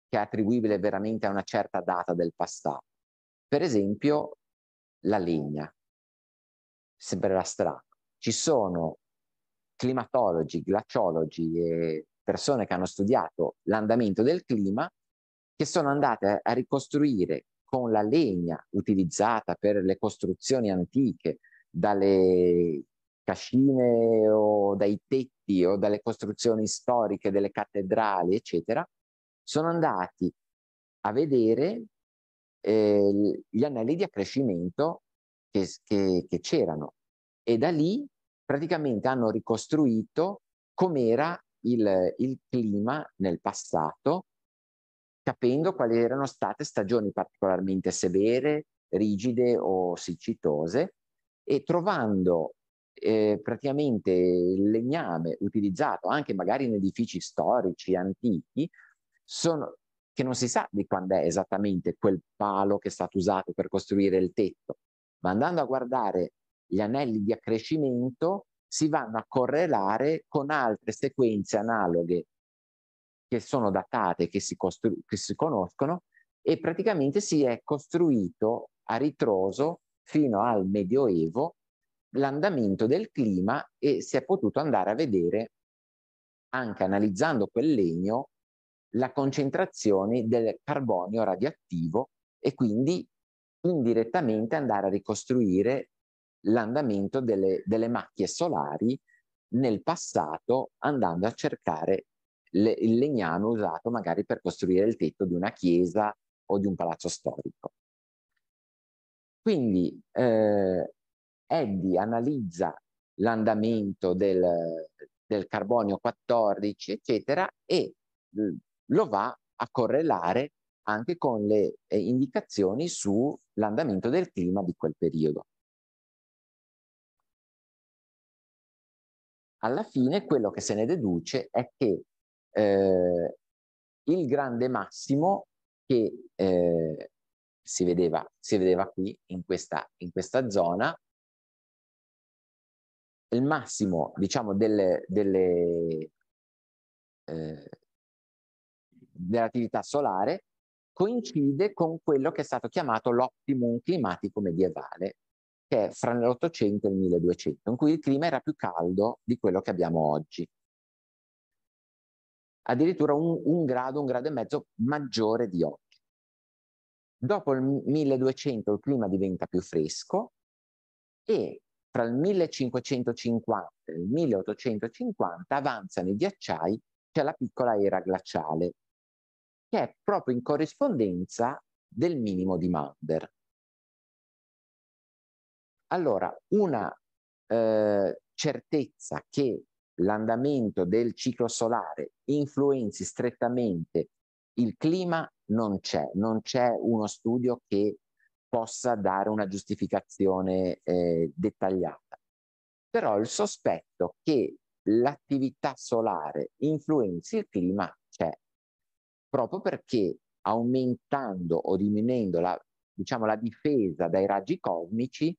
che è attribuibile veramente a una certa data del passato. Per esempio la legna, sembrerà strano. Ci sono climatologi, glaciologi e persone che hanno studiato l'andamento del clima, che sono andate a ricostruire con la legna utilizzata per le costruzioni antiche, dalle cascine o dai tetti o dalle costruzioni storiche delle cattedrali, eccetera, sono andati a vedere eh, gli anelli di accrescimento che, che, che c'erano e da lì praticamente hanno ricostruito com'era il, il clima nel passato, capendo quali erano state stagioni particolarmente severe, rigide o siccitose e trovando eh, praticamente il legname utilizzato anche magari in edifici storici antichi, sono, che non si sa di quando è esattamente quel palo che è stato usato per costruire il tetto, ma andando a guardare gli anelli di accrescimento si vanno a correlare con altre sequenze analoghe che sono datate, che si, costru- che si conoscono e praticamente si è costruito a ritroso fino al Medioevo l'andamento del clima e si è potuto andare a vedere, anche analizzando quel legno, la concentrazione del carbonio radioattivo e quindi indirettamente andare a ricostruire l'andamento delle, delle macchie solari nel passato andando a cercare le, il legname usato magari per costruire il tetto di una chiesa o di un palazzo storico. Quindi eh, Eddy analizza l'andamento del, del carbonio 14, eccetera, e mm, lo va a correlare anche con le eh, indicazioni sull'andamento del clima di quel periodo. alla fine quello che se ne deduce è che eh, il grande massimo che eh, si, vedeva, si, vedeva, qui in questa, in questa, zona, il massimo diciamo delle, delle, eh, dell'attività solare coincide con quello che è stato chiamato l'optimum climatico medievale, che è fra l'Ottocento e il 1200, in cui il clima era più caldo di quello che abbiamo oggi. Addirittura un, un grado, un grado e mezzo maggiore di oggi. Dopo il 1200 il clima diventa più fresco e fra il 1550 e il 1850 avanzano i ghiacciai, c'è la piccola era glaciale, che è proprio in corrispondenza del minimo di Mander. Allora, una eh, certezza che l'andamento del ciclo solare influenzi strettamente il clima non c'è, non c'è uno studio che possa dare una giustificazione eh, dettagliata. Però il sospetto che l'attività solare influenzi il clima c'è, proprio perché aumentando o diminuendo la, diciamo, la difesa dai raggi cosmici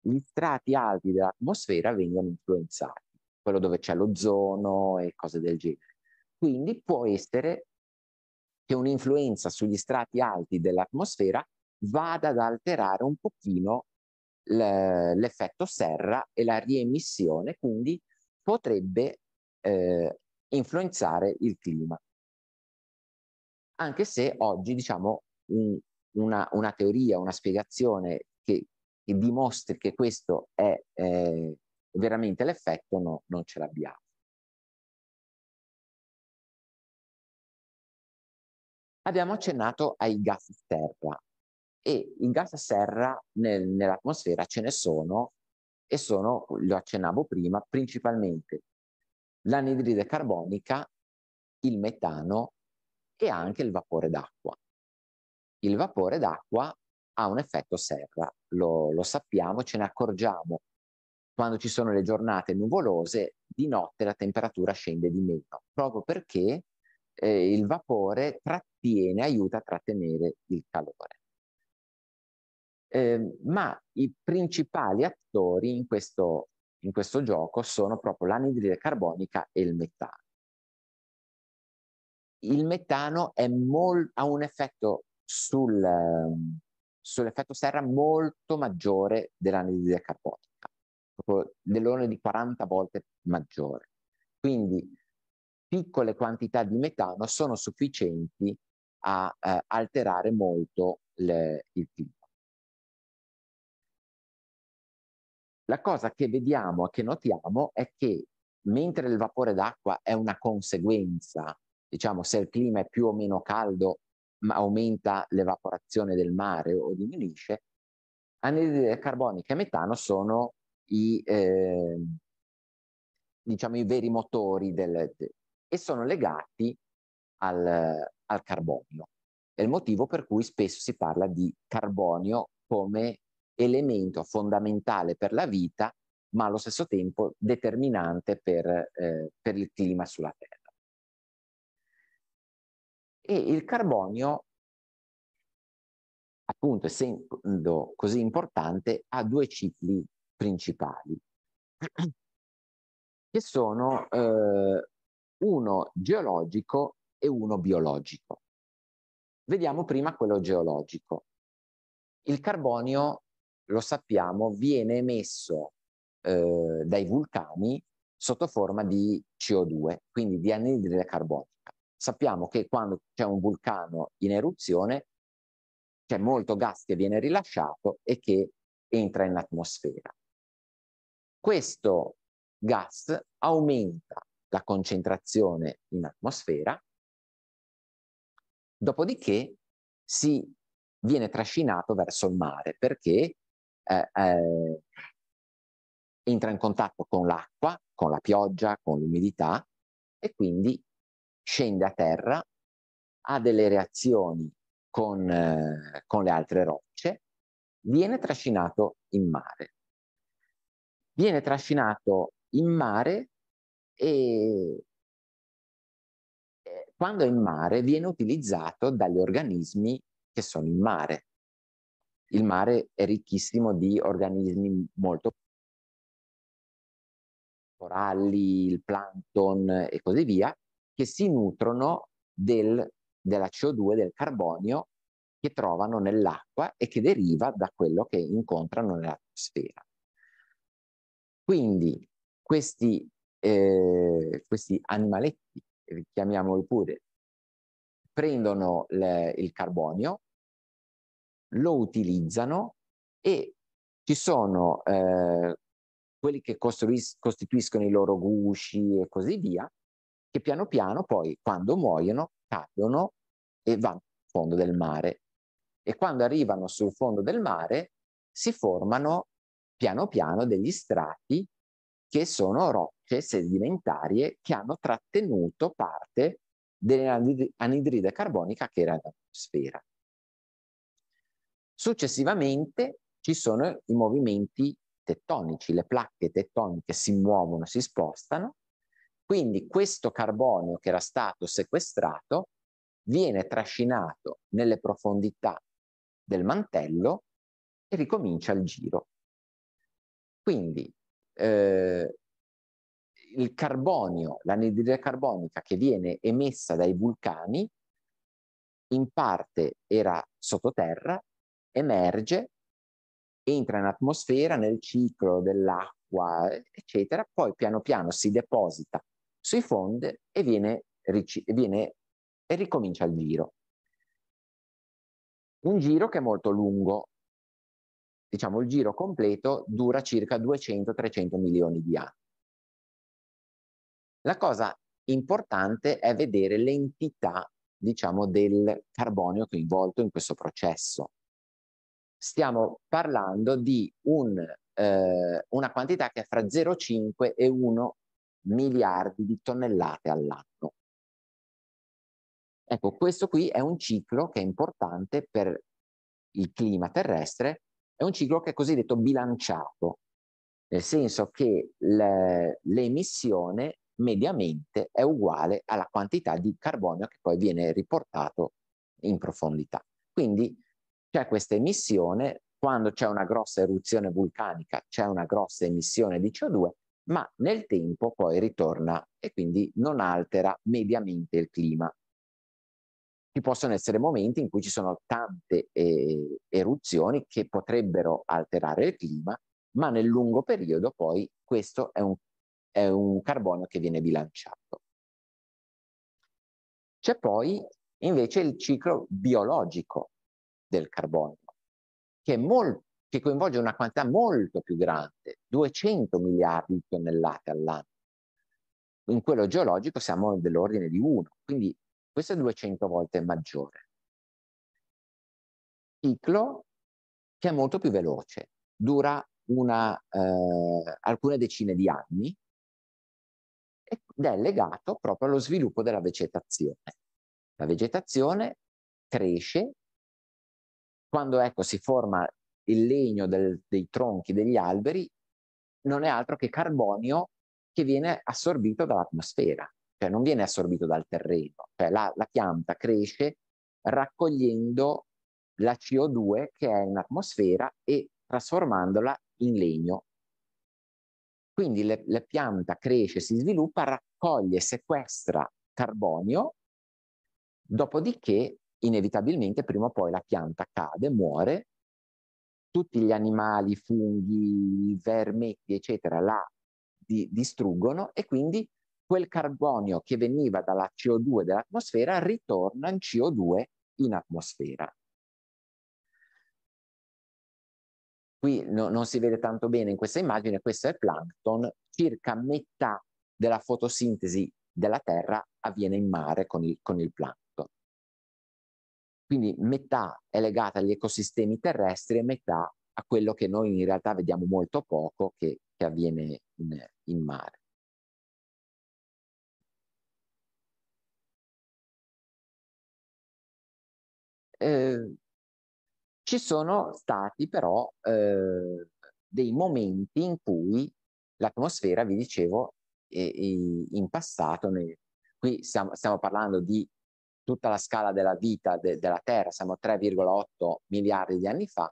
gli strati alti dell'atmosfera vengono influenzati, quello dove c'è l'ozono e cose del genere. Quindi può essere che un'influenza sugli strati alti dell'atmosfera vada ad alterare un pochino l'effetto serra e la riemissione, quindi potrebbe eh, influenzare il clima. Anche se oggi, diciamo, un, una, una, teoria, una spiegazione che, e dimostri che questo è eh, veramente l'effetto, no, non ce l'abbiamo. Abbiamo accennato ai gas serra e i gas serra nel, nell'atmosfera ce ne sono e sono, lo accennavo prima, principalmente l'anidride carbonica, il metano e anche il vapore d'acqua. Il vapore d'acqua ha un effetto serra, lo, lo sappiamo, ce ne accorgiamo quando ci sono le giornate nuvolose, di notte la temperatura scende di meno, proprio perché eh, il vapore trattiene, aiuta a trattenere il calore. Eh, ma i principali attori in questo, in questo gioco sono proprio l'anidride carbonica e il metano. Il metano mol- ha un effetto sul, ehm, sull'effetto serra molto maggiore dell'anidride carbonica, proprio dell'ordine di 40 volte maggiore. Quindi piccole quantità di metano sono sufficienti a eh, alterare molto le, il clima. La cosa che vediamo e che notiamo è che mentre il vapore d'acqua è una conseguenza, diciamo se il clima è più o meno caldo aumenta l'evaporazione del mare o diminuisce, anidride carbonica e metano sono i, eh, diciamo, i veri motori del, de, e sono legati al, al, carbonio. È il motivo per cui spesso si parla di carbonio come elemento fondamentale per la vita, ma allo stesso tempo determinante per, eh, per il clima sulla Terra. E il carbonio, appunto, essendo così importante, ha due cicli principali, che sono eh, uno geologico e uno biologico. Vediamo prima quello geologico. Il carbonio, lo sappiamo, viene emesso eh, dai vulcani sotto forma di CO2, quindi di anidride carbonica sappiamo che quando c'è un vulcano in eruzione c'è molto gas che viene rilasciato e che entra in atmosfera. Questo gas aumenta la concentrazione in atmosfera, dopodiché si viene trascinato verso il mare perché eh, eh, entra in contatto con l'acqua, con la pioggia, con l'umidità e quindi scende a terra, ha delle reazioni con, eh, con le altre rocce, viene trascinato in mare. Viene trascinato in mare e eh, quando è in mare viene utilizzato dagli organismi che sono in mare. Il mare è ricchissimo di organismi molto coralli, il plankton e così via, che si nutrono del, della CO2, del carbonio che trovano nell'acqua e che deriva da quello che incontrano nell'atmosfera. Quindi questi, eh, questi animaletti, chiamiamoli pure, prendono le, il carbonio, lo utilizzano e ci sono eh, quelli che costituiscono i loro gusci e così via, che piano piano poi quando muoiono cadono e vanno sul fondo del mare. E quando arrivano sul fondo del mare si formano piano piano degli strati che sono rocce sedimentarie che hanno trattenuto parte dell'anidride carbonica che era nell'atmosfera. Successivamente ci sono i movimenti tettonici, le placche tettoniche si muovono, si spostano quindi questo carbonio che era stato sequestrato viene trascinato nelle profondità del mantello e ricomincia il giro. Quindi eh, il carbonio, l'anidride carbonica che viene emessa dai vulcani, in parte era sottoterra, emerge, entra in atmosfera nel ciclo dell'acqua, eccetera, poi piano piano si deposita sui fond e, viene, viene, e ricomincia il giro. Un giro che è molto lungo, diciamo il giro completo dura circa 200-300 milioni di anni. La cosa importante è vedere l'entità, diciamo, del carbonio coinvolto in questo processo. Stiamo parlando di un, eh, una quantità che è fra 0,5 e 1 miliardi di tonnellate all'anno. Ecco, questo qui è un ciclo che è importante per il clima terrestre, è un ciclo che è cosiddetto bilanciato, nel senso che l'emissione mediamente è uguale alla quantità di carbonio che poi viene riportato in profondità. Quindi c'è questa emissione, quando c'è una grossa eruzione vulcanica c'è una grossa emissione di CO2, ma nel tempo poi ritorna e quindi non altera mediamente il clima. Ci possono essere momenti in cui ci sono tante eh, eruzioni che potrebbero alterare il clima, ma nel lungo periodo poi questo è un, è un carbonio che viene bilanciato. C'è poi invece il ciclo biologico del carbonio, che è molto che coinvolge una quantità molto più grande, 200 miliardi di tonnellate all'anno. In quello geologico siamo dell'ordine di 1, quindi questo è 200 volte maggiore. Ciclo che è molto più veloce, dura una, eh, alcune decine di anni ed è legato proprio allo sviluppo della vegetazione. La vegetazione cresce quando ecco, si forma il legno del, dei tronchi degli alberi non è altro che carbonio che viene assorbito dall'atmosfera, cioè non viene assorbito dal terreno, cioè la, la pianta cresce raccogliendo la CO2 che è in atmosfera e trasformandola in legno. Quindi le, la pianta cresce, si sviluppa, raccoglie, sequestra carbonio, dopodiché inevitabilmente prima o poi la pianta cade, muore tutti gli animali, funghi, vermetti, eccetera, la di, distruggono e quindi quel carbonio che veniva dalla CO2 dell'atmosfera ritorna in CO2 in atmosfera. Qui no, non si vede tanto bene in questa immagine, questo è il plankton, circa metà della fotosintesi della Terra avviene in mare con il, con il plankton. Quindi metà è legata agli ecosistemi terrestri e metà a quello che noi in realtà vediamo molto poco che, che avviene in, in mare. Eh, ci sono stati però eh, dei momenti in cui l'atmosfera, vi dicevo, e, e in passato, ne, qui stiamo, stiamo, parlando di tutta la scala della vita de- della Terra, siamo 3,8 miliardi di anni fa,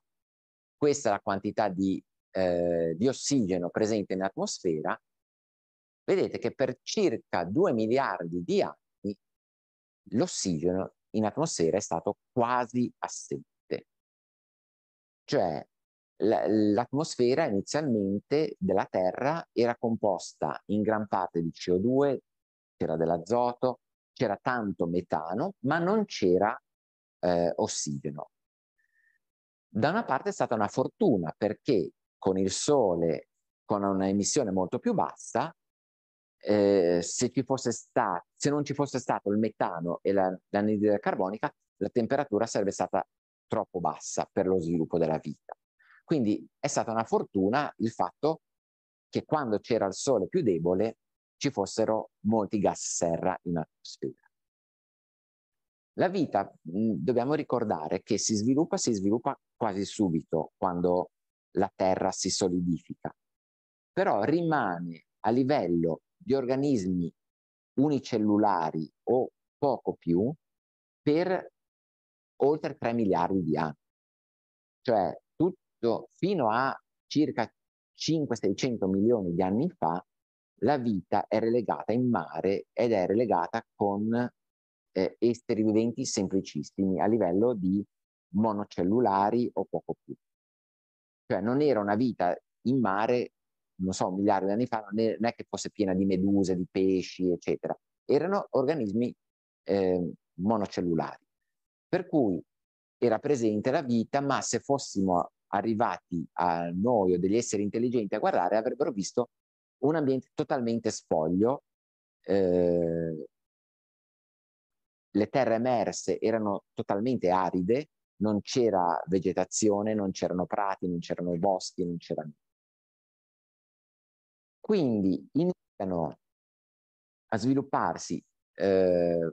questa è la quantità di, eh, di ossigeno presente in atmosfera, vedete che per circa 2 miliardi di anni l'ossigeno in atmosfera è stato quasi assente. Cioè l'atmosfera inizialmente della Terra era composta in gran parte di CO2, c'era dell'azoto, c'era tanto metano, ma non c'era eh, ossigeno. Da una parte è stata una fortuna perché con il sole, con una emissione molto più bassa, eh, se, sta- se, non ci fosse stato il metano e la- l'anidride carbonica, la temperatura sarebbe stata troppo bassa per lo sviluppo della vita. Quindi è stata una fortuna il fatto che quando c'era il sole più debole ci fossero molti gas serra in atmosfera. La vita, mm, dobbiamo ricordare che si sviluppa, si sviluppa quasi subito quando la Terra si solidifica, però rimane a livello di organismi unicellulari o poco più per oltre 3 miliardi di anni. Cioè tutto fino a circa 5-600 milioni di anni fa la vita è relegata in mare ed è relegata con eh, esteri viventi semplicissimi a livello di monocellulari o poco più. Cioè non era una vita in mare, non so, un miliardo di anni fa, non è, che fosse piena di meduse, di pesci, eccetera. Erano organismi eh, monocellulari. Per cui era presente la vita, ma se fossimo arrivati a noi o degli esseri intelligenti a guardare, avrebbero visto un ambiente totalmente spoglio. Eh, le terre emerse erano totalmente aride, non c'era vegetazione, non c'erano prati, non c'erano boschi, non c'era niente. Quindi iniziano a svilupparsi eh,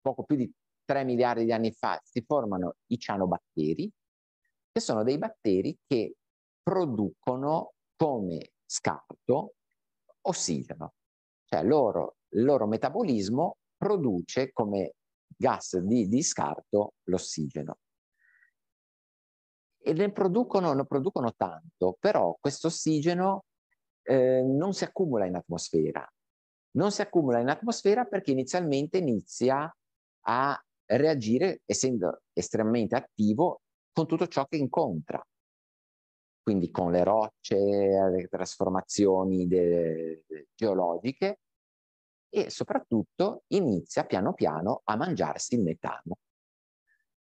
poco più di 3 miliardi di anni fa, si formano i cianobatteri, che sono dei batteri che producono come scarto ossigeno. Cioè loro, il loro metabolismo produce come gas di, di scarto l'ossigeno. E ne producono, ne producono tanto, però questo ossigeno eh, non si accumula in atmosfera. Non si accumula in atmosfera perché inizialmente inizia a reagire, essendo estremamente attivo, con tutto ciò che incontra quindi con le rocce, le trasformazioni de- geologiche e soprattutto inizia piano piano a mangiarsi il metano.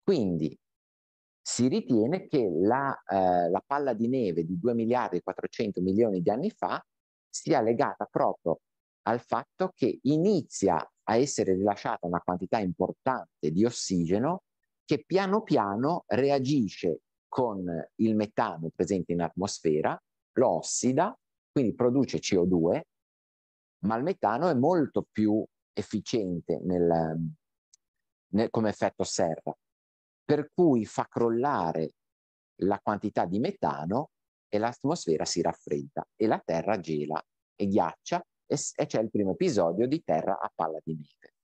Quindi si ritiene che la, eh, la palla di neve di 2 miliardi e 400 milioni di anni fa sia legata proprio al fatto che inizia a essere rilasciata una quantità importante di ossigeno che piano piano reagisce con il metano presente in atmosfera, lo ossida, quindi produce CO2, ma il metano è molto più efficiente nel, nel, come effetto serra, per cui fa crollare la quantità di metano e l'atmosfera si raffredda e la Terra gela e ghiaccia e, e c'è il primo episodio di Terra a palla di neve.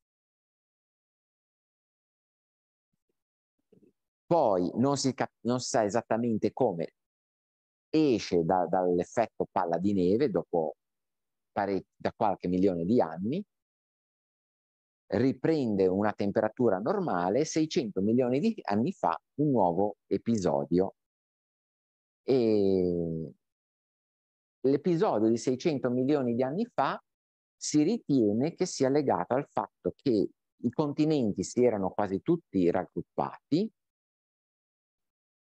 poi non si, cap- non si sa esattamente come esce da, dall'effetto palla di neve dopo pare- da qualche milione di anni, riprende una temperatura normale 600 milioni di anni fa un nuovo episodio. E l'episodio di 600 milioni di anni fa si ritiene che sia legato al fatto che i continenti si erano quasi tutti raggruppati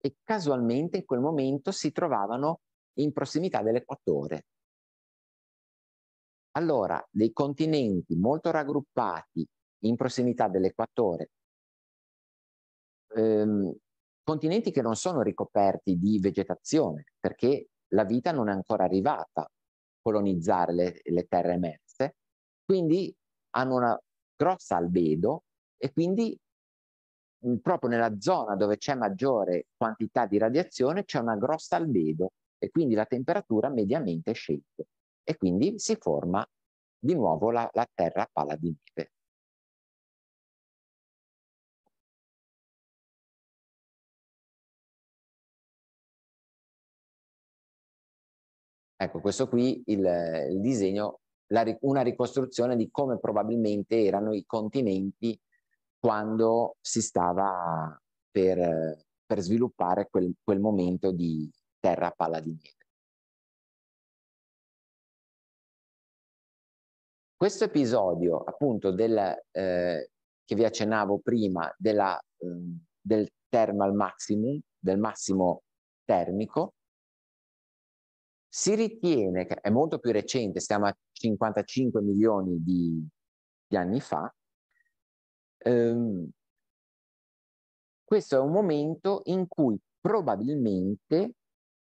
e casualmente in quel momento si trovavano in prossimità dell'equatore. Allora, dei continenti molto raggruppati in prossimità dell'equatore, ehm, continenti che non sono ricoperti di vegetazione, perché la vita non è ancora arrivata a colonizzare le, le terre emerse, quindi hanno una grossa albedo e quindi proprio nella zona dove c'è maggiore quantità di radiazione c'è una grossa albedo e quindi la temperatura mediamente scende e quindi si forma di nuovo la, la terra pala di neve. Ecco, questo qui il, il disegno, la, una ricostruzione di come probabilmente erano i continenti quando si stava per, per sviluppare quel, quel momento di terra palla di neve. Questo episodio, appunto, del, eh, che vi accennavo prima, della, ehm, del thermal maximum, del massimo termico, si ritiene che è molto più recente, siamo a 55 milioni di, di anni fa, ehm, questo è un momento in cui probabilmente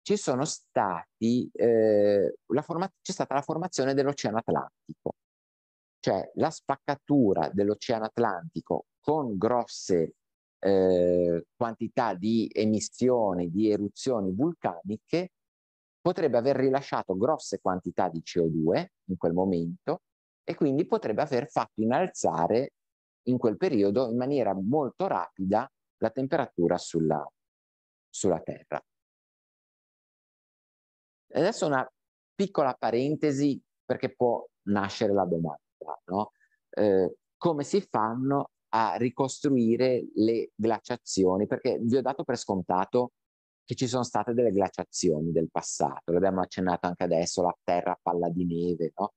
ci sono stati, eh, forma- c'è stata la formazione dell'Oceano Atlantico, cioè la spaccatura dell'Oceano Atlantico con grosse eh, quantità di emissioni, di eruzioni vulcaniche, potrebbe aver rilasciato grosse quantità di CO2 in quel momento e quindi potrebbe aver fatto innalzare in quel periodo in maniera molto rapida la temperatura sulla, sulla Terra. Adesso una piccola parentesi perché può nascere la domanda, no? eh, come si fanno a ricostruire le glaciazioni? Perché vi ho dato per scontato che ci sono state delle glaciazioni del passato, l'abbiamo accennato anche adesso, la terra palla di neve, no?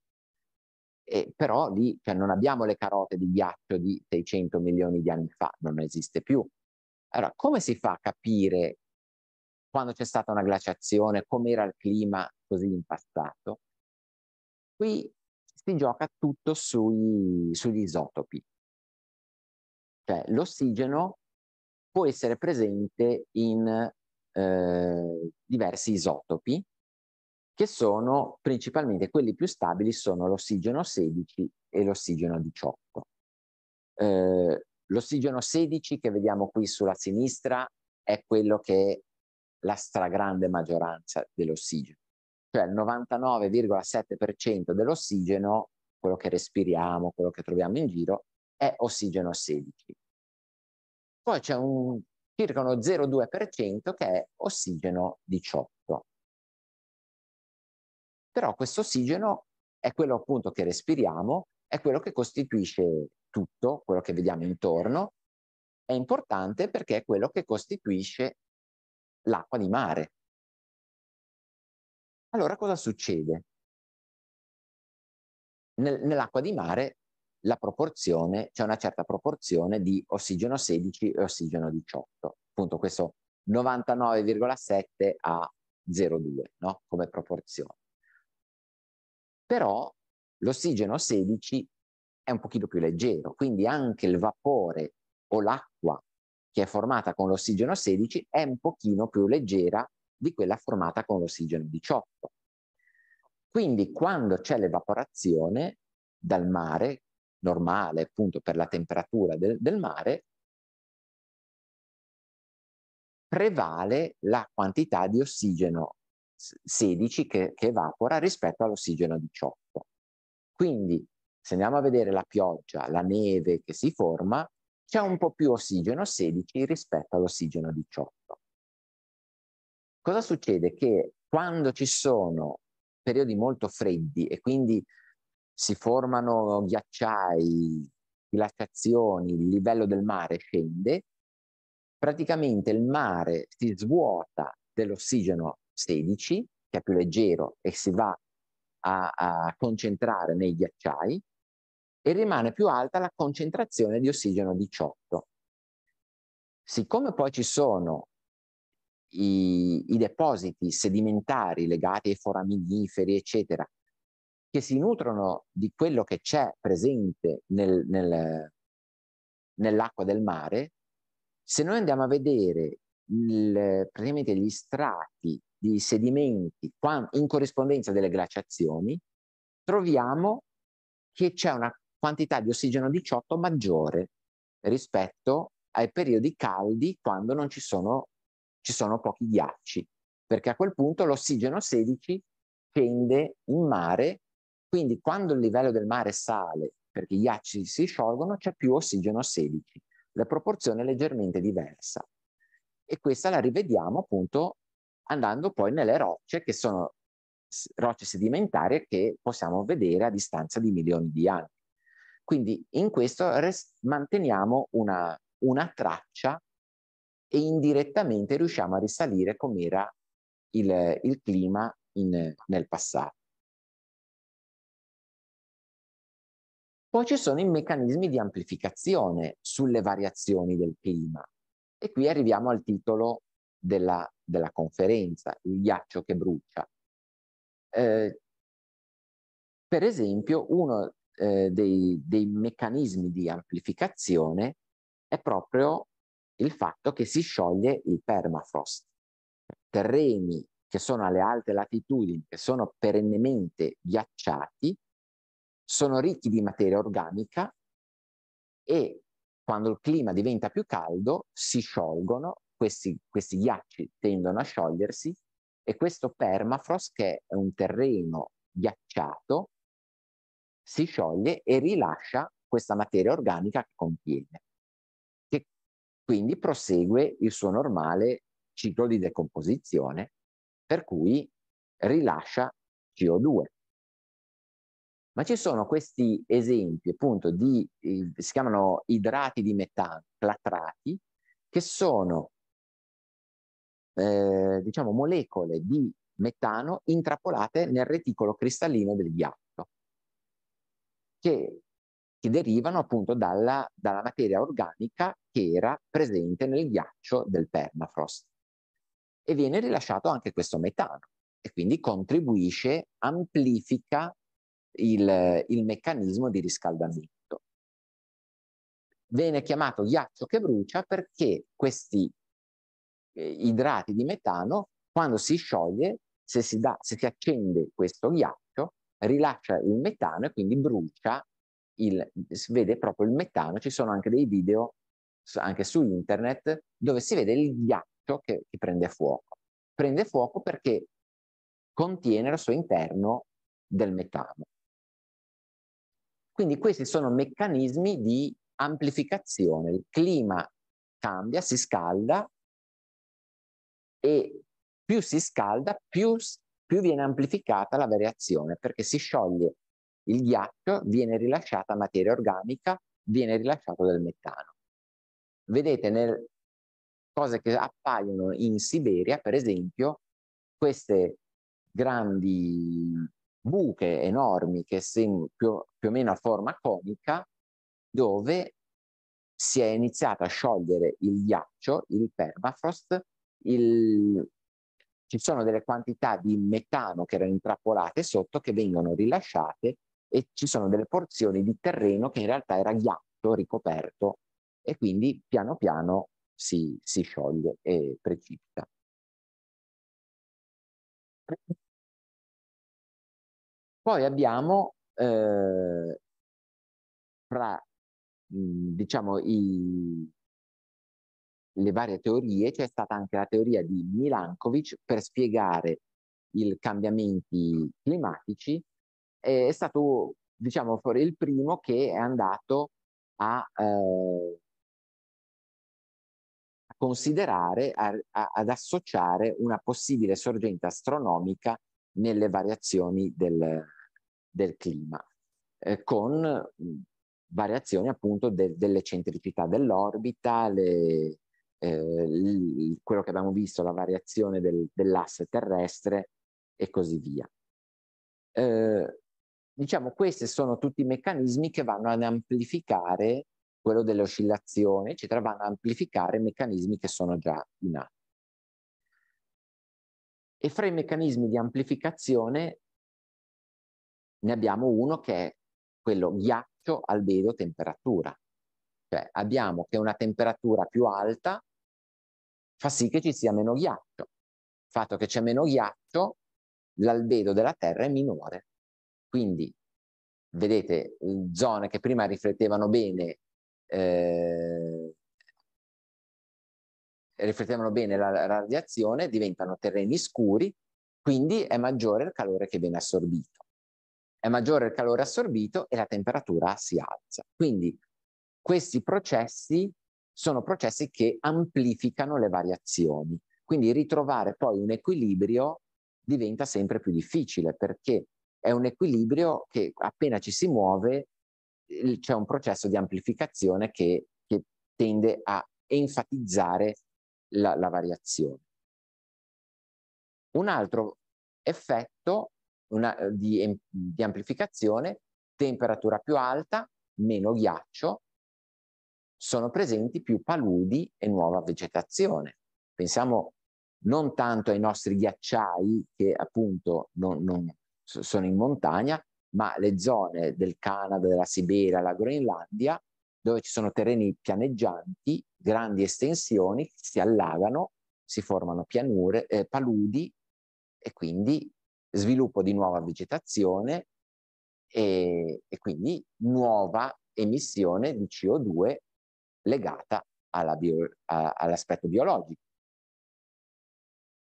E però lì cioè, non abbiamo le carote di ghiaccio di 600 milioni di anni fa, non esiste più. Allora, come si fa a capire quando c'è stata una glaciazione, com'era il clima così in passato? Qui si gioca tutto sui, sugli isotopi. Cioè, l'ossigeno può essere presente in eh, diversi isotopi che sono principalmente quelli più stabili, sono l'ossigeno 16 e l'ossigeno 18. Eh, l'ossigeno 16 che vediamo qui sulla sinistra è quello che è la stragrande maggioranza dell'ossigeno, cioè il 99,7% dell'ossigeno, quello che respiriamo, quello che troviamo in giro, è ossigeno 16. Poi c'è un circa uno 0,2% che è ossigeno 18. Però questo ossigeno è quello appunto che respiriamo, è quello che costituisce tutto, quello che vediamo intorno, è importante perché è quello che costituisce l'acqua di mare. Allora cosa succede? Nel, nell'acqua di mare la proporzione, c'è una certa proporzione di ossigeno 16 e ossigeno 18, appunto questo 99,7 a 0,2 no? come proporzione però l'ossigeno 16 è un pochino più leggero, quindi anche il vapore o l'acqua che è formata con l'ossigeno 16 è un pochino più leggera di quella formata con l'ossigeno 18. Quindi quando c'è l'evaporazione dal mare, normale appunto per la temperatura del, del mare, prevale la quantità di ossigeno 16 che, che evapora rispetto all'ossigeno 18. Quindi se andiamo a vedere la pioggia, la neve che si forma, c'è un po' più ossigeno 16 rispetto all'ossigeno 18. Cosa succede? Che quando ci sono periodi molto freddi e quindi si formano ghiacciai, glaciazioni, il livello del mare scende, praticamente il mare si svuota dell'ossigeno 16, che è più leggero e si va a, a concentrare nei ghiacciai, e rimane più alta la concentrazione di ossigeno 18. Siccome poi ci sono i, i, depositi sedimentari legati ai foraminiferi, eccetera, che si nutrono di quello che c'è presente nel, nel, nell'acqua del mare, se noi andiamo a vedere il, praticamente gli strati di sedimenti in corrispondenza delle glaciazioni, troviamo che c'è una quantità di ossigeno 18 maggiore rispetto ai periodi caldi quando non ci sono, ci sono pochi ghiacci, perché a quel punto l'ossigeno 16 scende in mare, quindi quando il livello del mare sale perché i ghiacci si sciolgono c'è più ossigeno 16, la proporzione è leggermente diversa. E questa la rivediamo appunto andando poi nelle rocce che sono rocce sedimentarie che possiamo vedere a distanza di milioni di anni. Quindi in questo res- manteniamo una, una traccia e indirettamente riusciamo a risalire com'era il, il clima in, nel passato. Poi ci sono i meccanismi di amplificazione sulle variazioni del clima e qui arriviamo al titolo della, della conferenza, il ghiaccio che brucia. Eh, per esempio, uno eh, dei, dei meccanismi di amplificazione è proprio il fatto che si scioglie il permafrost. Terreni che sono alle alte latitudini, che sono perennemente ghiacciati, sono ricchi di materia organica e quando il clima diventa più caldo si sciolgono questi, questi ghiacci tendono a sciogliersi e questo permafrost, che è un terreno ghiacciato, si scioglie e rilascia questa materia organica che contiene, che quindi prosegue il suo normale ciclo di decomposizione, per cui rilascia CO2. Ma ci sono questi esempi appunto di, eh, si chiamano idrati di metano, clatrati, che sono eh, diciamo, molecole di metano intrappolate nel reticolo cristallino del ghiaccio, che, che derivano appunto dalla, dalla materia organica che era presente nel ghiaccio del permafrost. E viene rilasciato anche questo metano e quindi contribuisce, amplifica il, il, meccanismo di riscaldamento. Viene chiamato ghiaccio che brucia perché questi eh, idrati di metano, quando si scioglie, se si, da, se si accende questo ghiaccio, rilascia il metano e quindi brucia, il, si vede proprio il metano, ci sono anche dei video anche su internet dove si vede il ghiaccio che, che prende fuoco. Prende fuoco perché contiene al suo interno del metano. Quindi questi sono meccanismi di amplificazione. Il clima cambia, si scalda e più si scalda, più, più viene amplificata la variazione, perché si scioglie il ghiaccio, viene rilasciata materia organica, viene rilasciato del metano. Vedete, nel, cose che appaiono in Siberia, per esempio, queste grandi buche enormi che sem- più, più o meno a forma conica, dove si è iniziato a sciogliere il ghiaccio, il permafrost, il, ci sono delle quantità di metano che erano intrappolate sotto che vengono rilasciate e ci sono delle porzioni di terreno che in realtà era ghiaccio ricoperto e quindi piano piano si, si scioglie e precipita. Poi abbiamo eh, fra mm, diciamo, i, le varie teorie, c'è stata anche la teoria di Milankovic per spiegare i cambiamenti climatici, è stato diciamo il primo che è andato a, eh, considerare, a, a, ad associare una possibile sorgente astronomica nelle variazioni del, del clima, eh, con variazioni appunto de, delle centricità dell'orbita, le, eh, quello che abbiamo visto, la variazione del, dell'asse terrestre e così via. Eh, diciamo, questi sono tutti i meccanismi che vanno ad amplificare quello delle oscillazioni, eccetera, vanno ad amplificare meccanismi che sono già in atto. E fra i meccanismi di amplificazione ne abbiamo uno che è quello ghiaccio, albedo, temperatura. Cioè abbiamo che una temperatura più alta fa sì che ci sia meno ghiaccio. Il fatto che c'è meno ghiaccio, l'albedo della Terra è minore. Quindi, vedete, zone che prima riflettevano bene, eh, riflettevano bene la radiazione, diventano terreni scuri, quindi è maggiore il calore che viene assorbito. È maggiore il calore assorbito e la temperatura si alza. Quindi questi processi sono processi che amplificano le variazioni. Quindi ritrovare poi un equilibrio diventa sempre più difficile perché è un equilibrio che appena ci si muove c'è un processo di amplificazione che, che tende a enfatizzare la, la variazione. Un altro effetto una, di, di amplificazione, temperatura più alta, meno ghiaccio, sono presenti più paludi e nuova vegetazione. Pensiamo non tanto ai nostri ghiacciai che appunto non, non sono in montagna, ma le zone del Canada, della Siberia, la Groenlandia, dove ci sono terreni pianeggianti, grandi estensioni, si allagano, si formano pianure, eh, paludi e quindi sviluppo di nuova vegetazione e, e quindi nuova emissione di CO2 legata alla bio, a, all'aspetto biologico.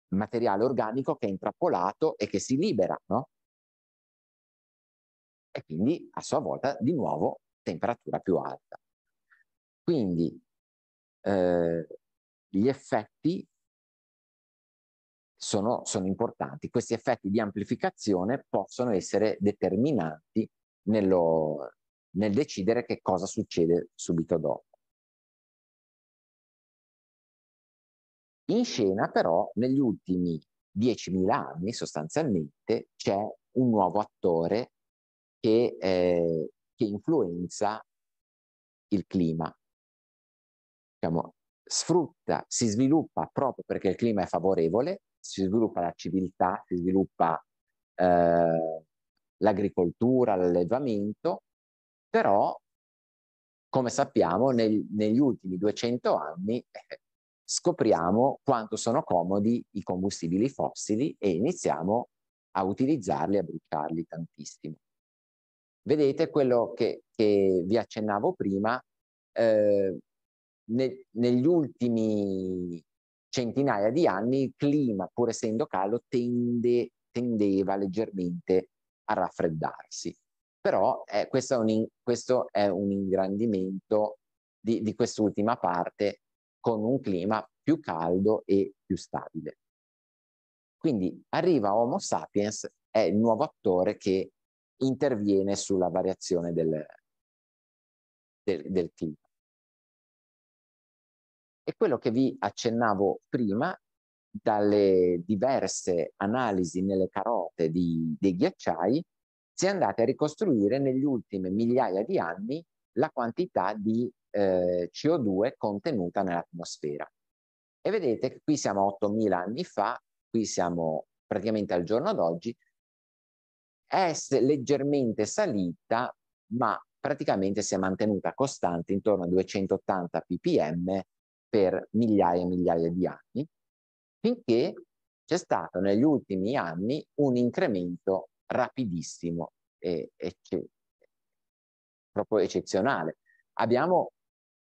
Materiale organico che è intrappolato e che si libera, no? E quindi a sua volta di nuovo temperatura più alta. Quindi eh, gli effetti sono, sono, importanti. Questi effetti di amplificazione possono essere determinanti nello, nel decidere che cosa succede subito dopo. In scena però negli ultimi 10.000 anni sostanzialmente c'è un nuovo attore che, eh, che influenza il clima. Diciamo, sfrutta, si sviluppa proprio perché il clima è favorevole, si sviluppa la civiltà, si sviluppa eh, l'agricoltura, l'allevamento, però come sappiamo nel, negli ultimi 200 anni eh, scopriamo quanto sono comodi i combustibili fossili e iniziamo a utilizzarli, a bruciarli tantissimo. Vedete quello che, che vi accennavo prima, eh, ne, negli ultimi centinaia di anni il clima, pur essendo caldo, tende, tendeva leggermente a raffreddarsi. Però eh, questo, è un, questo, è un, ingrandimento di, di quest'ultima parte con un clima più caldo e più stabile. Quindi arriva Homo sapiens, è il nuovo attore che interviene sulla variazione del, del, del clima. E quello che vi accennavo prima, dalle diverse analisi nelle carote di, dei ghiacciai, si è andate a ricostruire negli ultimi migliaia di anni la quantità di eh, CO2 contenuta nell'atmosfera. E vedete che qui siamo a 8.000 anni fa, qui siamo praticamente al giorno d'oggi, è leggermente salita, ma praticamente si è mantenuta costante intorno a 280 ppm per migliaia e migliaia di anni, finché c'è stato negli ultimi anni un incremento rapidissimo e, ecce, proprio eccezionale. Abbiamo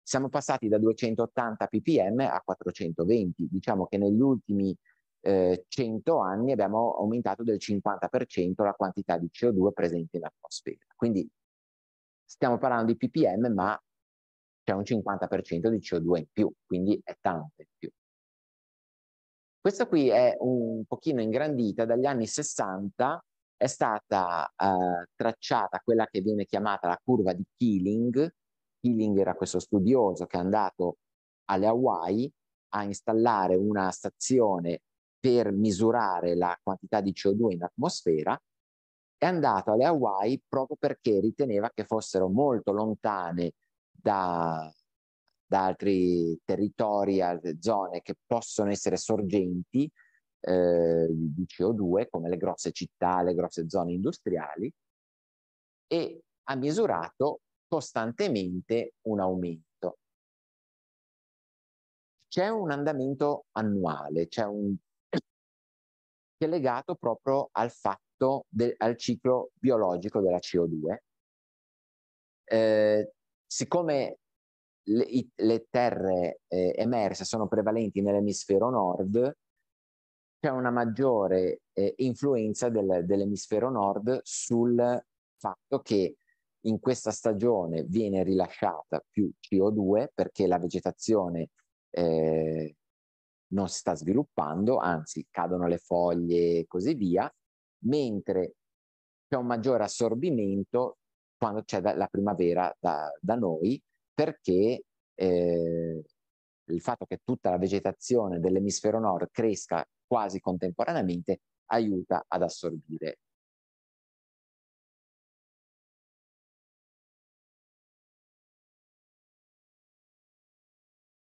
siamo passati da 280 ppm a 420, diciamo che negli ultimi eh, 100 anni abbiamo aumentato del 50% la quantità di CO2 presente in atmosfera. Quindi stiamo parlando di ppm, ma c'è un 50% di CO2 in più, quindi è tanto in più. Questa qui è un pochino ingrandita, dagli anni 60 è stata eh, tracciata quella che viene chiamata la curva di Keeling, Keeling era questo studioso che è andato alle Hawaii a installare una stazione per misurare la quantità di CO2 in atmosfera, è andato alle Hawaii proprio perché riteneva che fossero molto lontane da, da altri territori, altre zone che possono essere sorgenti eh, di CO2, come le grosse città, le grosse zone industriali, e ha misurato costantemente un aumento. C'è un andamento annuale, c'è un che è legato proprio al fatto del al ciclo biologico della CO2. Eh, siccome le, le terre eh, emerse sono prevalenti nell'emisfero nord, c'è una maggiore eh, influenza del, dell'emisfero nord sul fatto che in questa stagione viene rilasciata più CO2 perché la vegetazione eh, non si sta sviluppando, anzi cadono le foglie e così via, mentre c'è un maggiore assorbimento quando c'è da, la primavera da, da noi perché eh, il fatto che tutta la vegetazione dell'emisfero nord cresca quasi contemporaneamente aiuta ad assorbire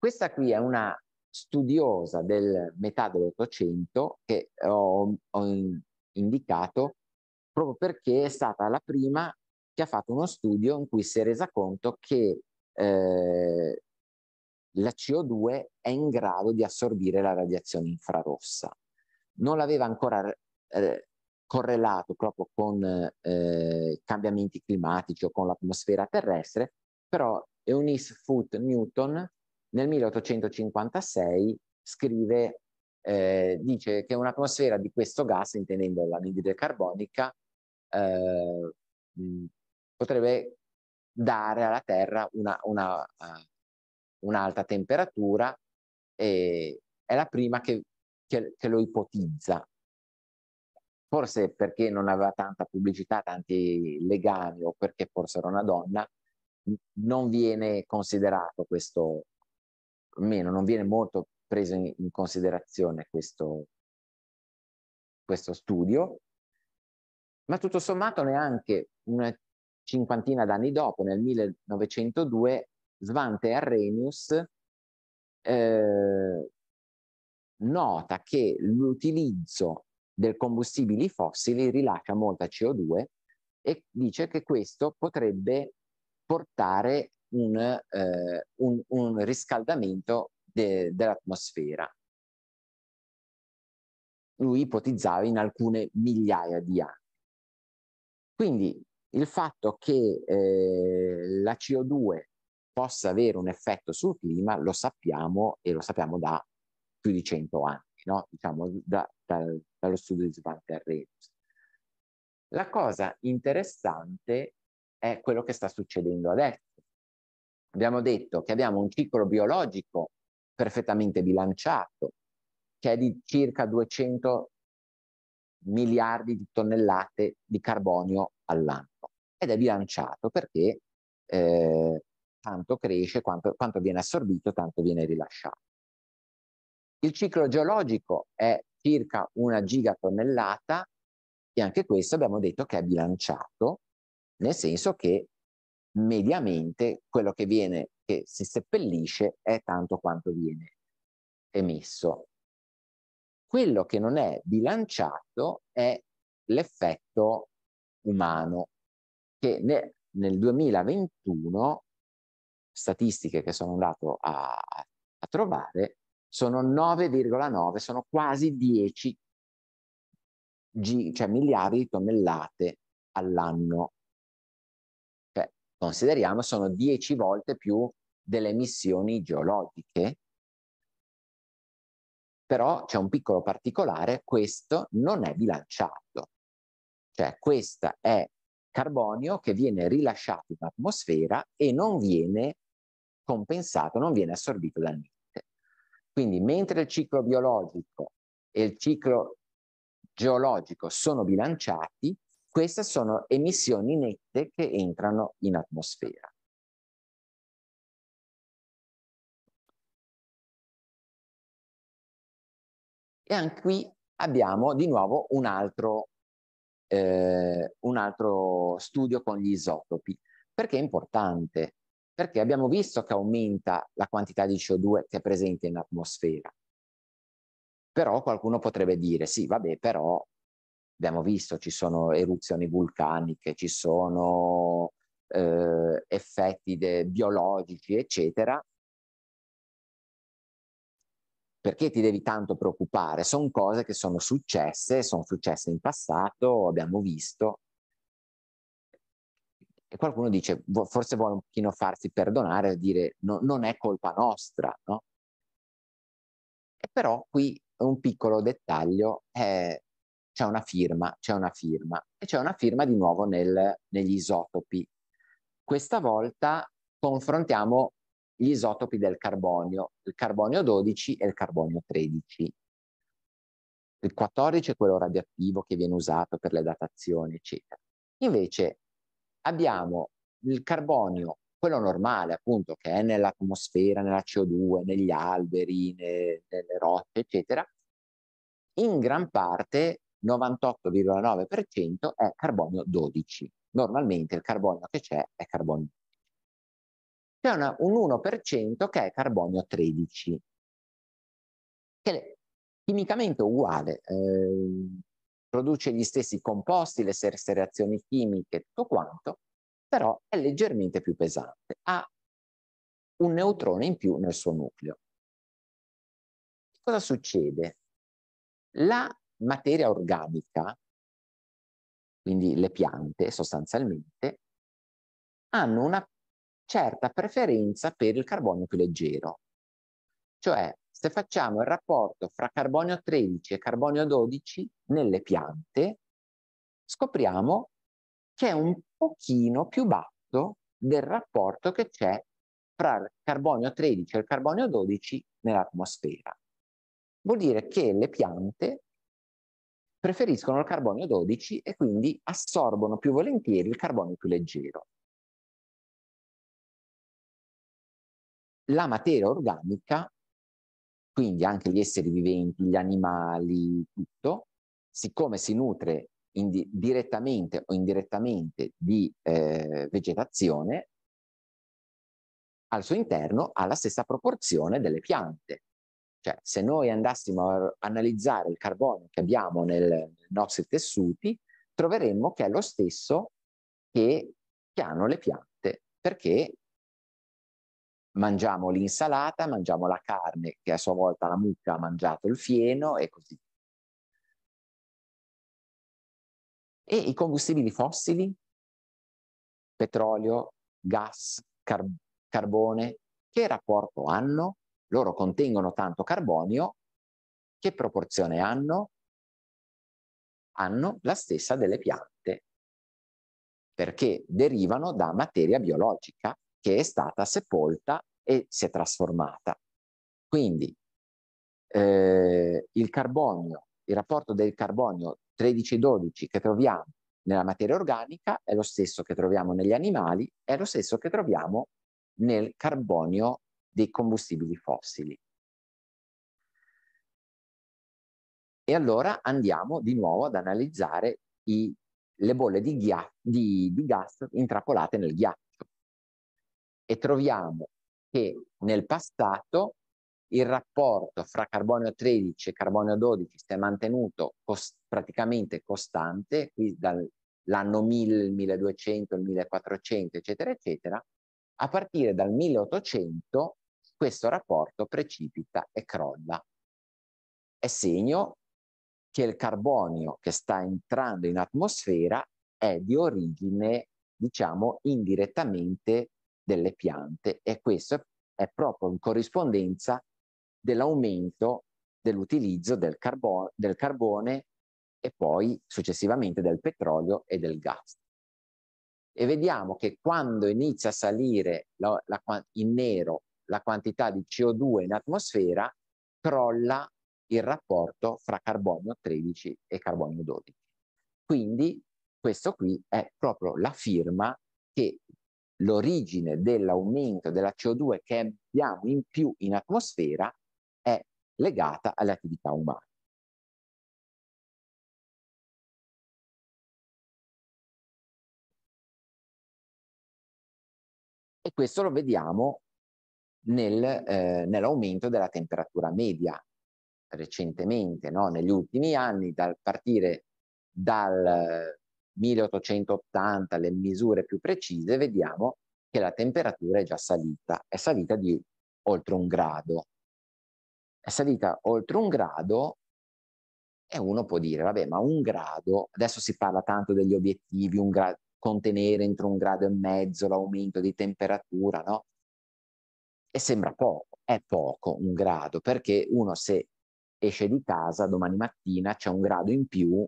Questa qui è una studiosa del metà dell'Ottocento che ho, ho indicato proprio perché è stata la prima che ha fatto uno studio in cui si è resa conto che eh, la CO2 è in grado di assorbire la radiazione infrarossa. Non l'aveva ancora eh, correlato proprio con eh, cambiamenti climatici o con l'atmosfera terrestre, però Eunice Foote Newton nel 1856 scrive, eh, dice che un'atmosfera di questo gas, intendendo l'anidride carbonica, eh, potrebbe dare alla Terra un'alta una, una, uh, temperatura e è la prima che, che, che, lo ipotizza. Forse perché non aveva tanta pubblicità, tanti legami o perché forse era una donna, non viene considerato questo, meno, non viene molto preso in, in considerazione questo, questo studio, ma tutto sommato neanche una cinquantina d'anni dopo, nel 1902, Svante Arrhenius eh, nota che l'utilizzo del combustibili fossili rilascia molta CO2 e dice che questo potrebbe portare un, eh, un, un riscaldamento de, dell'atmosfera. Lui ipotizzava in alcune migliaia di anni. Quindi il fatto che eh, la CO2 possa avere un effetto sul clima lo sappiamo e lo sappiamo da più di 100 anni, no? diciamo da, da, dallo studio di Svante Arrhenius. La cosa interessante è quello che sta succedendo adesso, Abbiamo detto che abbiamo un ciclo biologico perfettamente bilanciato, che è di circa 200 miliardi di tonnellate di carbonio all'anno. Ed è bilanciato perché eh, tanto cresce, quanto, quanto viene assorbito, tanto viene rilasciato. Il ciclo geologico è circa una gigatonnellata e anche questo abbiamo detto che è bilanciato, nel senso che mediamente quello che viene, che si seppellisce, è tanto quanto viene emesso. Quello che non è bilanciato è l'effetto umano, che ne, nel 2021, statistiche che sono andato a, a trovare, sono 9,9, sono quasi 10 G, cioè miliardi di tonnellate all'anno consideriamo sono 10 volte più delle emissioni geologiche. Però c'è un piccolo particolare, questo non è bilanciato. Cioè questo è carbonio che viene rilasciato in atmosfera e non viene compensato, non viene assorbito dal niente. Quindi mentre il ciclo biologico e il ciclo geologico sono bilanciati, queste sono emissioni nette che entrano in atmosfera. E anche qui abbiamo di nuovo un altro, eh, un altro studio con gli isotopi. Perché è importante? Perché abbiamo visto che aumenta la quantità di CO2 che è presente in atmosfera. Però qualcuno potrebbe dire, sì, vabbè, però abbiamo visto, ci sono eruzioni vulcaniche, ci sono eh, effetti de- biologici, eccetera. Perché ti devi tanto preoccupare? Sono cose che sono successe, sono successe in passato, abbiamo visto. E qualcuno dice, forse vuole un pochino farsi perdonare, dire no, non è colpa nostra, no? E però qui un piccolo dettaglio è c'è una firma, c'è una firma e c'è una firma di nuovo nel, negli isotopi. Questa volta confrontiamo gli isotopi del carbonio, il carbonio 12 e il carbonio 13. Il 14 è quello radioattivo che viene usato per le datazioni, eccetera. Invece abbiamo il carbonio, quello normale, appunto, che è nell'atmosfera, nella CO2, negli alberi, ne, nelle rocce, eccetera, in gran parte 98,9% è carbonio 12. Normalmente il carbonio che c'è è carbonio 12. C'è una, un 1% che è carbonio 13, che è chimicamente uguale, eh, produce gli stessi composti, le stesse reazioni chimiche, tutto quanto, però è leggermente più pesante, ha un neutrone in più nel suo nucleo. Cosa succede? La materia organica, quindi le piante sostanzialmente, hanno una certa preferenza per il carbonio più leggero. Cioè, se facciamo il rapporto fra carbonio 13 e carbonio 12 nelle piante, scopriamo che è un pochino più basso del rapporto che c'è fra il carbonio 13 e il carbonio 12 nell'atmosfera. Vuol dire che le piante preferiscono il carbonio 12 e quindi assorbono più volentieri il carbonio più leggero. La materia organica, quindi anche gli esseri viventi, gli animali, tutto, siccome si nutre direttamente o indirettamente di eh, vegetazione, al suo interno ha la stessa proporzione delle piante. Cioè, se noi andassimo a analizzare il carbonio che abbiamo nei nostri tessuti, troveremmo che è lo stesso che, che hanno le piante, perché mangiamo l'insalata, mangiamo la carne, che a sua volta la mucca ha mangiato il fieno e così via. E i combustibili fossili? Petrolio, gas, car- carbone, che rapporto hanno? loro contengono tanto carbonio, che proporzione hanno? Hanno la stessa delle piante, perché derivano da materia biologica che è stata sepolta e si è trasformata. Quindi eh, il carbonio, il rapporto del carbonio 13-12 che troviamo nella materia organica è lo stesso che troviamo negli animali, è lo stesso che troviamo nel carbonio dei combustibili fossili. E allora andiamo di nuovo ad analizzare i, le bolle di, ghia, di, di gas intrappolate nel ghiaccio e troviamo che nel passato il rapporto fra carbonio 13 e carbonio 12 si è mantenuto cost praticamente costante, qui dall'anno 1000, 1200, 1400, eccetera, eccetera, a partire dal 1800 questo rapporto precipita e crolla. È segno che il carbonio che sta entrando in atmosfera è di origine, diciamo, indirettamente delle piante e questo è proprio in corrispondenza dell'aumento dell'utilizzo del, carbo- del carbone e poi successivamente del petrolio e del gas. E vediamo che quando inizia a salire la, la, in nero la quantità di CO2 in atmosfera, crolla il rapporto fra carbonio 13 e carbonio 12. Quindi questo qui è proprio la firma che l'origine dell'aumento della CO2 che abbiamo in più in atmosfera è legata alle attività umane. E questo lo vediamo nel, eh, nell'aumento della temperatura media recentemente, no? negli ultimi anni, dal partire dal 1880, le misure più precise, vediamo che la temperatura è già salita, è salita di oltre un grado. È salita oltre un grado e uno può dire, vabbè, ma un grado, adesso si parla tanto degli obiettivi, un grado, contenere entro un grado e mezzo l'aumento di temperatura, no? E sembra poco, è poco un grado, perché uno se esce di casa domani mattina c'è un grado in più,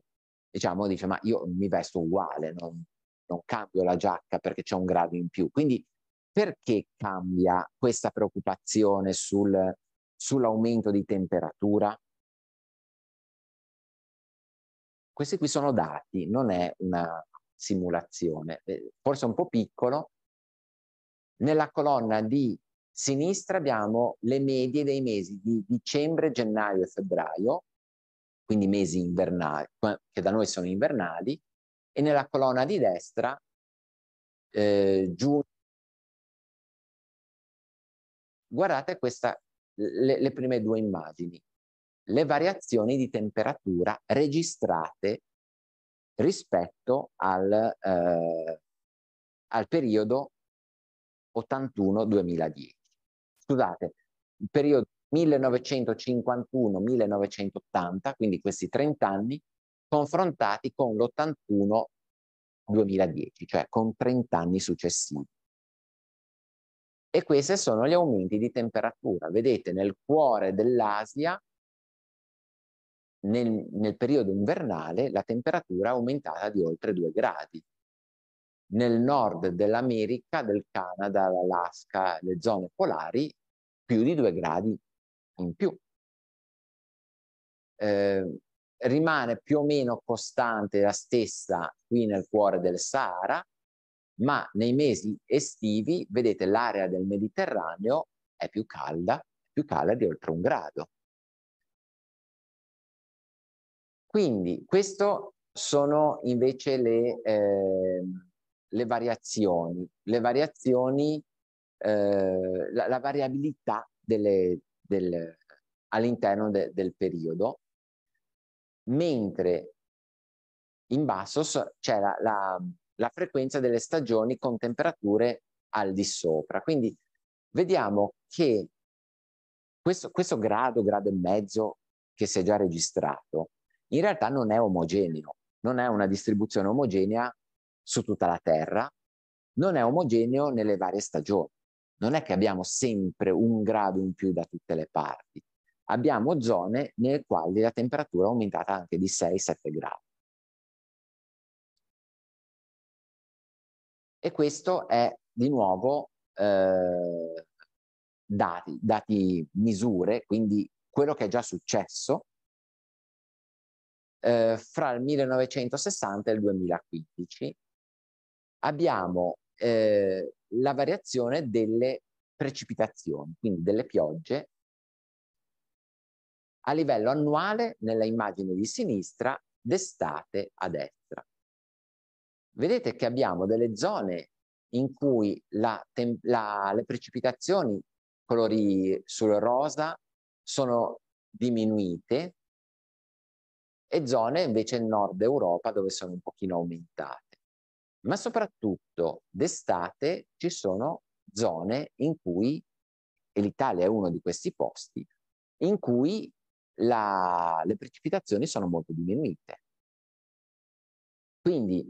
diciamo, dice ma io mi vesto uguale, non, non cambio la giacca perché c'è un grado in più. Quindi perché cambia questa preoccupazione sul, sull'aumento di temperatura? Questi qui sono dati, non è una simulazione, eh, forse un po' piccolo. Nella colonna di sinistra abbiamo le medie dei mesi di dicembre, gennaio e febbraio, quindi mesi invernali, che da noi sono invernali, e nella colonna di destra eh, giugno. Guardate questa, le, le prime due immagini, le variazioni di temperatura registrate rispetto al, eh, al periodo 81-2010 scusate, periodo 1951-1980, quindi questi 30 anni, confrontati con l'81-2010, cioè con 30 anni successivi. E questi sono gli aumenti di temperatura. Vedete, nel cuore dell'Asia, nel, nel periodo invernale, la temperatura è aumentata di oltre 2 gradi nel nord dell'America, del Canada, l'Alaska, le zone polari, più di due gradi in più. Eh, rimane più o meno costante la stessa qui nel cuore del Sahara, ma nei mesi estivi, vedete, l'area del Mediterraneo è più calda, più calda di oltre un grado. Quindi questo sono invece le, eh, le variazioni, le variazioni eh, la, la, variabilità delle, delle, all'interno de, del periodo, mentre in basso c'è la, la, la frequenza delle stagioni con temperature al di sopra. Quindi vediamo che questo, questo, grado, grado e mezzo che si è già registrato, in realtà non è omogeneo, non è una distribuzione omogenea su tutta la Terra, non è omogeneo nelle varie stagioni. Non è che abbiamo sempre un grado in più da tutte le parti. Abbiamo zone nelle quali la temperatura è aumentata anche di 6-7 gradi. E questo è di nuovo eh, dati, dati misure, quindi quello che è già successo eh, fra il 1960 e il 2015 abbiamo eh, la variazione delle precipitazioni, quindi delle piogge, a livello annuale nella immagine di sinistra, d'estate a destra. Vedete che abbiamo delle zone in cui la la, le precipitazioni colori sul rosa sono diminuite e zone invece in nord Europa dove sono un pochino aumentate ma soprattutto d'estate ci sono zone in cui, e l'Italia è uno di questi posti, in cui la, le precipitazioni sono molto diminuite. Quindi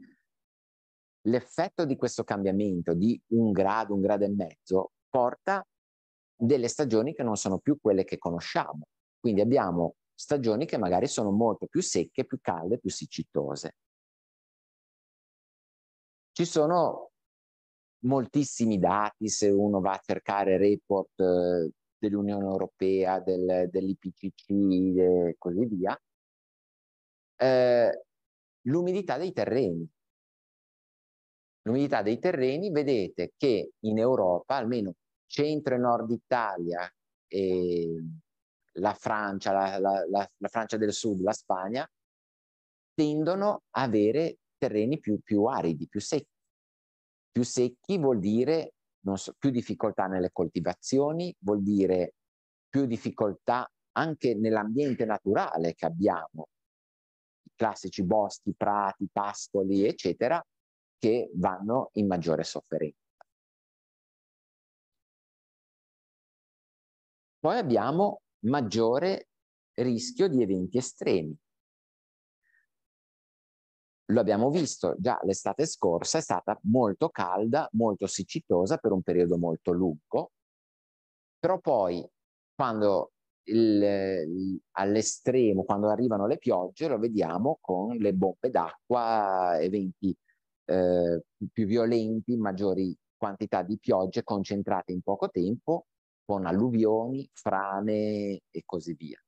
l'effetto di questo cambiamento di un grado, un grado e mezzo, porta delle stagioni che non sono più quelle che conosciamo. Quindi abbiamo stagioni che magari sono molto più secche, più calde, più siccitose. Ci sono moltissimi dati se uno va a cercare report eh, dell'Unione Europea, del, dell'IPCC e così via, eh, l'umidità dei terreni. L'umidità dei terreni, vedete che in Europa, almeno centro e nord Italia, e la Francia, la, la, la, la Francia del Sud, la Spagna, tendono ad avere terreni più, più aridi, più secchi più secchi vuol dire so, più difficoltà nelle coltivazioni, vuol dire più difficoltà anche nell'ambiente naturale che abbiamo, i classici boschi, prati, pascoli, eccetera, che vanno in maggiore sofferenza. Poi abbiamo maggiore rischio di eventi estremi, lo abbiamo visto già l'estate scorsa, è stata molto calda, molto siccitosa per un periodo molto lungo, però poi quando il, all'estremo, quando arrivano le piogge, lo vediamo con le bombe d'acqua, eventi eh, più violenti, maggiori quantità di piogge concentrate in poco tempo, con alluvioni, frane e così via.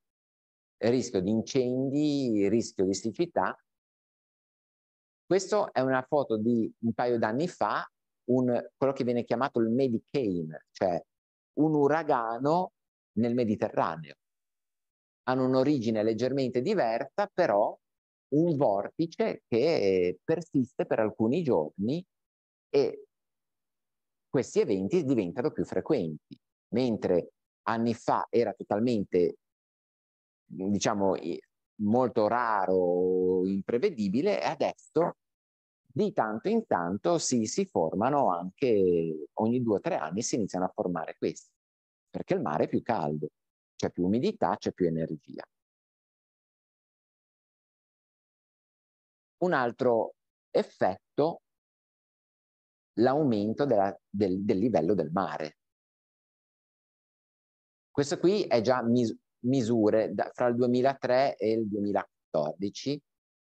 rischio di incendi, rischio di siccità, questa è una foto di un paio d'anni fa, un, quello che viene chiamato il Medicain, cioè un uragano nel Mediterraneo. Hanno un'origine leggermente diversa, però un vortice che persiste per alcuni giorni e questi eventi diventano più frequenti, mentre anni fa era totalmente, diciamo, molto raro, imprevedibile, e adesso di tanto in tanto si, si formano anche, ogni due o tre anni si iniziano a formare questi, perché il mare è più caldo, c'è più umidità, c'è più energia. Un altro effetto, l'aumento della, del, del livello del mare. Questo qui è già mis- misure da, fra il 2003 e il 2014,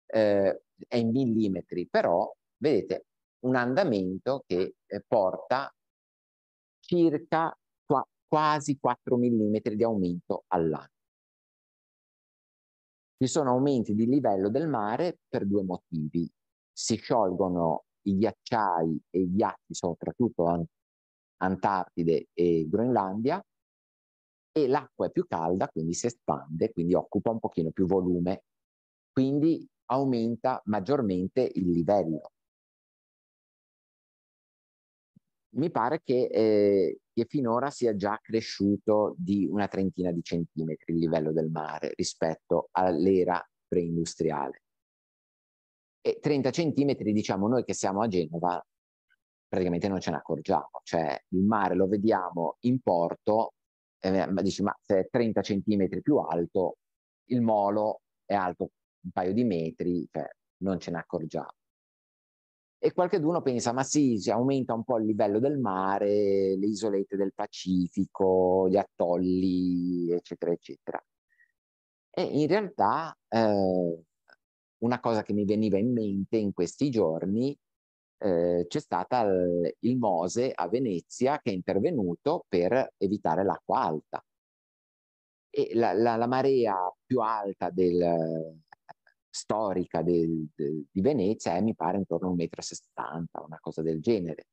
eh, è in millimetri, però vedete un andamento che eh, porta circa qua, quasi 4 mm di aumento all'anno. Ci sono aumenti di livello del mare per due motivi. Si sciolgono i ghiacciai e i ghiacci, soprattutto Antartide e Groenlandia, e l'acqua è più calda, quindi si espande, quindi occupa un pochino più volume, quindi aumenta maggiormente il livello. Mi pare che, eh, che finora sia già cresciuto di una trentina di centimetri il livello del mare rispetto all'era preindustriale. E 30 centimetri, diciamo, noi che siamo a Genova praticamente non ce ne accorgiamo, cioè il mare lo vediamo in porto ma dici ma se è 30 centimetri più alto, il molo è alto un paio di metri, cioè non ce ne accorgiamo. E qualcuno pensa, ma sì, si aumenta un po' il livello del mare, le isolette del Pacifico, gli atolli, eccetera, eccetera. E in realtà eh, una cosa che mi veniva in mente in questi giorni eh, c'è stata il, il Mose a Venezia che è intervenuto per evitare l'acqua alta. E la, la, la marea più alta del, storica del, del, di Venezia è, mi pare, intorno a 1,60 m, una cosa del genere.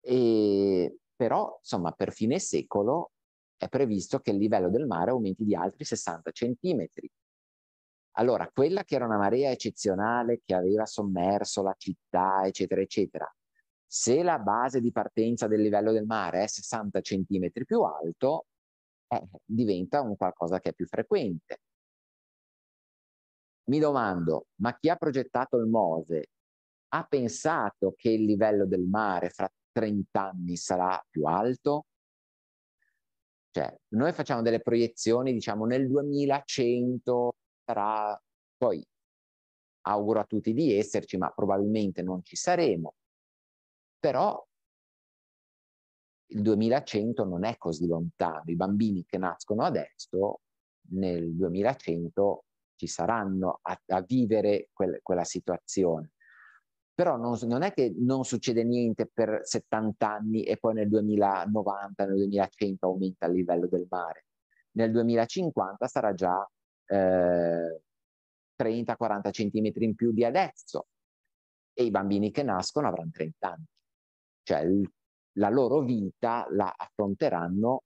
E, però, insomma, per fine secolo è previsto che il livello del mare aumenti di altri 60 centimetri allora, quella che era una marea eccezionale che aveva sommerso la città, eccetera, eccetera, se la base di partenza del livello del mare è 60 cm più alto, eh, diventa un qualcosa che è più frequente. Mi domando, ma chi ha progettato il Mose ha pensato che il livello del mare fra 30 anni sarà più alto? Cioè, noi facciamo delle proiezioni, diciamo, nel 2100 sarà poi auguro a tutti di esserci, ma probabilmente non ci saremo. Però il 2100 non è così lontano, i bambini che nascono adesso nel 2100 ci saranno a, a vivere quel, quella situazione. Però non, non, è che non succede niente per 70 anni e poi nel 2090, nel 2100 aumenta il livello del mare. Nel 2050 sarà già eh, 30-40 centimetri in più di adesso e i bambini che nascono avranno 30 anni. Cioè il, la loro vita la affronteranno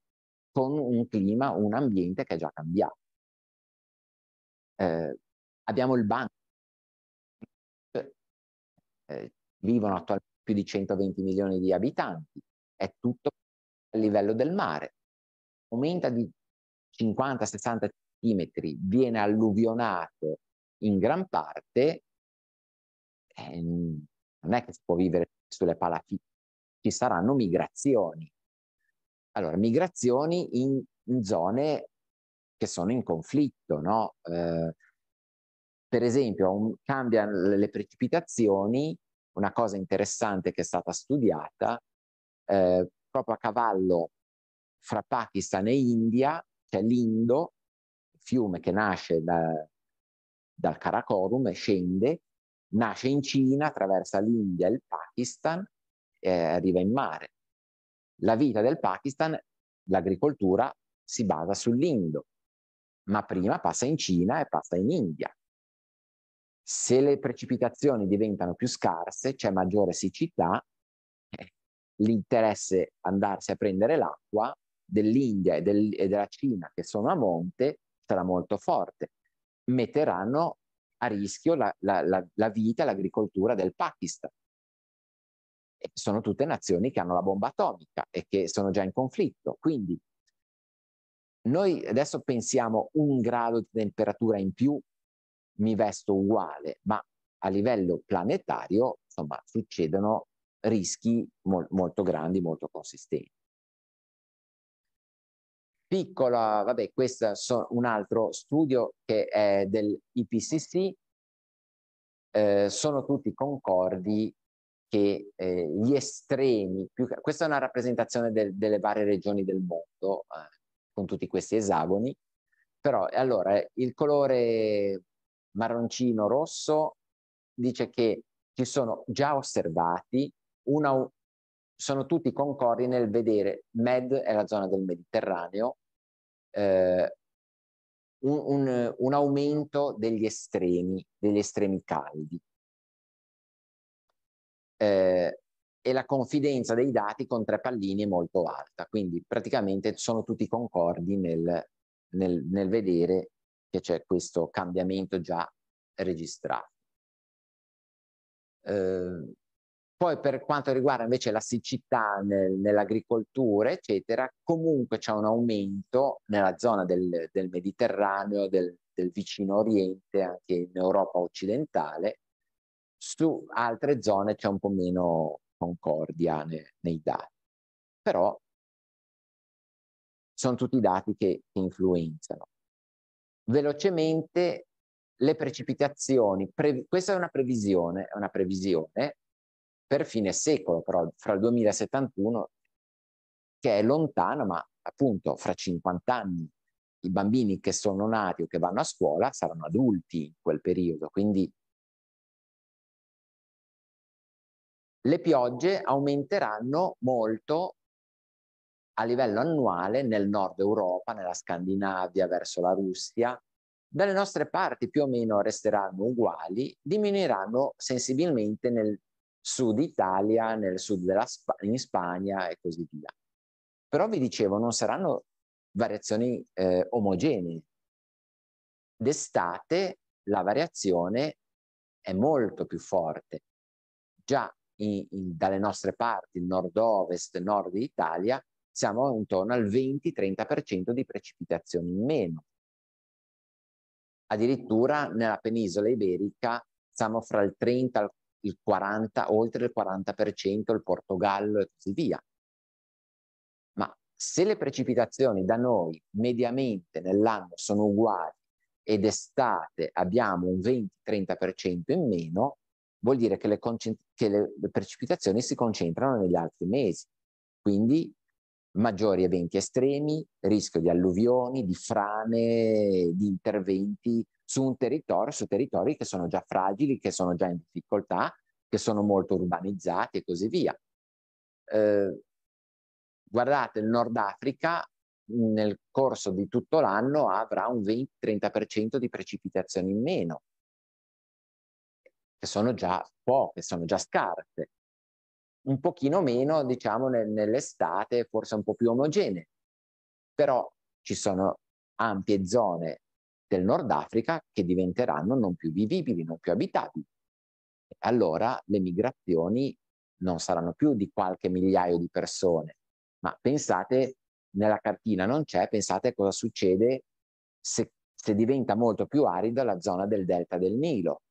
con un clima, un ambiente che è già cambiato. Eh, abbiamo il banco. Eh, vivono attualmente più di 120 milioni di abitanti, è tutto a livello del mare. Aumenta di 50, 60, centimetri viene alluvionato in gran parte, eh, non è che si può vivere sulle palafitte, ci saranno migrazioni. Allora, migrazioni in, in zone che sono in conflitto, no? Eh, per esempio, un, cambiano le precipitazioni, una cosa interessante che è stata studiata, eh, proprio a cavallo fra Pakistan e India, c'è l'Indo, fiume che nasce da, dal Karakorum, e scende, nasce in Cina, attraversa l'India e il Pakistan e arriva in mare. La vita del Pakistan, l'agricoltura, si basa sull'Indo, ma prima passa in Cina e passa in India. Se le precipitazioni diventano più scarse, c'è maggiore siccità, eh, l'interesse andarsi a prendere l'acqua dell'India e, del, e, della Cina che sono a monte sarà molto forte, metteranno a rischio la, la, la, la vita, l'agricoltura del Pakistan. E sono tutte nazioni che hanno la bomba atomica e che sono già in conflitto. Quindi noi adesso pensiamo un grado di temperatura in più, mi vesto uguale, ma a livello planetario, insomma, succedono rischi mol- molto grandi, molto consistenti piccola, vabbè, questo è so, un altro studio che è dell'IPCC, eh, sono tutti concordi che eh, gli estremi, più, questa è una rappresentazione del, delle varie regioni del mondo, eh, con tutti questi esagoni, però allora il colore marroncino rosso dice che ci sono già osservati una, sono tutti concordi nel vedere Med è la zona del Mediterraneo, eh, un, un, un, aumento degli estremi, degli estremi caldi. Eh, e la confidenza dei dati con tre pallini è molto alta, quindi praticamente sono tutti concordi nel, nel, nel vedere che c'è questo cambiamento già registrato. Eh, poi per quanto riguarda invece la siccità nel, nell'agricoltura, eccetera, comunque c'è un aumento nella zona del, del Mediterraneo, del, del, vicino Oriente, anche in Europa occidentale. Su altre zone c'è un po' meno concordia ne, nei dati. Però sono tutti dati che, che influenzano. Velocemente le precipitazioni, pre, questa è una previsione, è una previsione per fine secolo, però fra il 2071, che è lontano, ma appunto fra 50 anni i bambini che sono nati o che vanno a scuola saranno adulti in quel periodo, quindi le piogge aumenteranno molto a livello annuale nel nord Europa, nella Scandinavia, verso la Russia, dalle nostre parti più o meno resteranno uguali, diminuiranno sensibilmente nel sud Italia, nel sud della Sp- in Spagna e così via. Però vi dicevo, non saranno variazioni eh, omogenee. D'estate la variazione è molto più forte. Già in, in, dalle nostre parti, nord-ovest, nord Italia, siamo intorno al 20-30% di precipitazioni in meno. Addirittura nella penisola iberica siamo fra il 30 e il il 40, oltre il 40%, il Portogallo e così via. Ma se le precipitazioni da noi mediamente nell'anno sono uguali ed estate abbiamo un 20-30% in meno, vuol dire che le, che le, precipitazioni si concentrano negli altri mesi. Quindi maggiori eventi estremi, rischio di alluvioni, di frane, di interventi su un territorio, su territori che sono già fragili, che sono già in difficoltà, che sono molto urbanizzati e così via. Eh, guardate, il Nord Africa nel corso di tutto l'anno avrà un 20-30% di precipitazioni in meno, che sono già poche, sono già scarse. Un pochino meno, diciamo, nel, nell'estate, forse un po' più omogenee, però ci sono ampie zone del Nord Africa che diventeranno non più vivibili, non più abitabili. Allora le migrazioni non saranno più di qualche migliaio di persone, ma pensate, nella cartina non c'è, pensate cosa succede se, se diventa molto più arida la zona del delta del Nilo.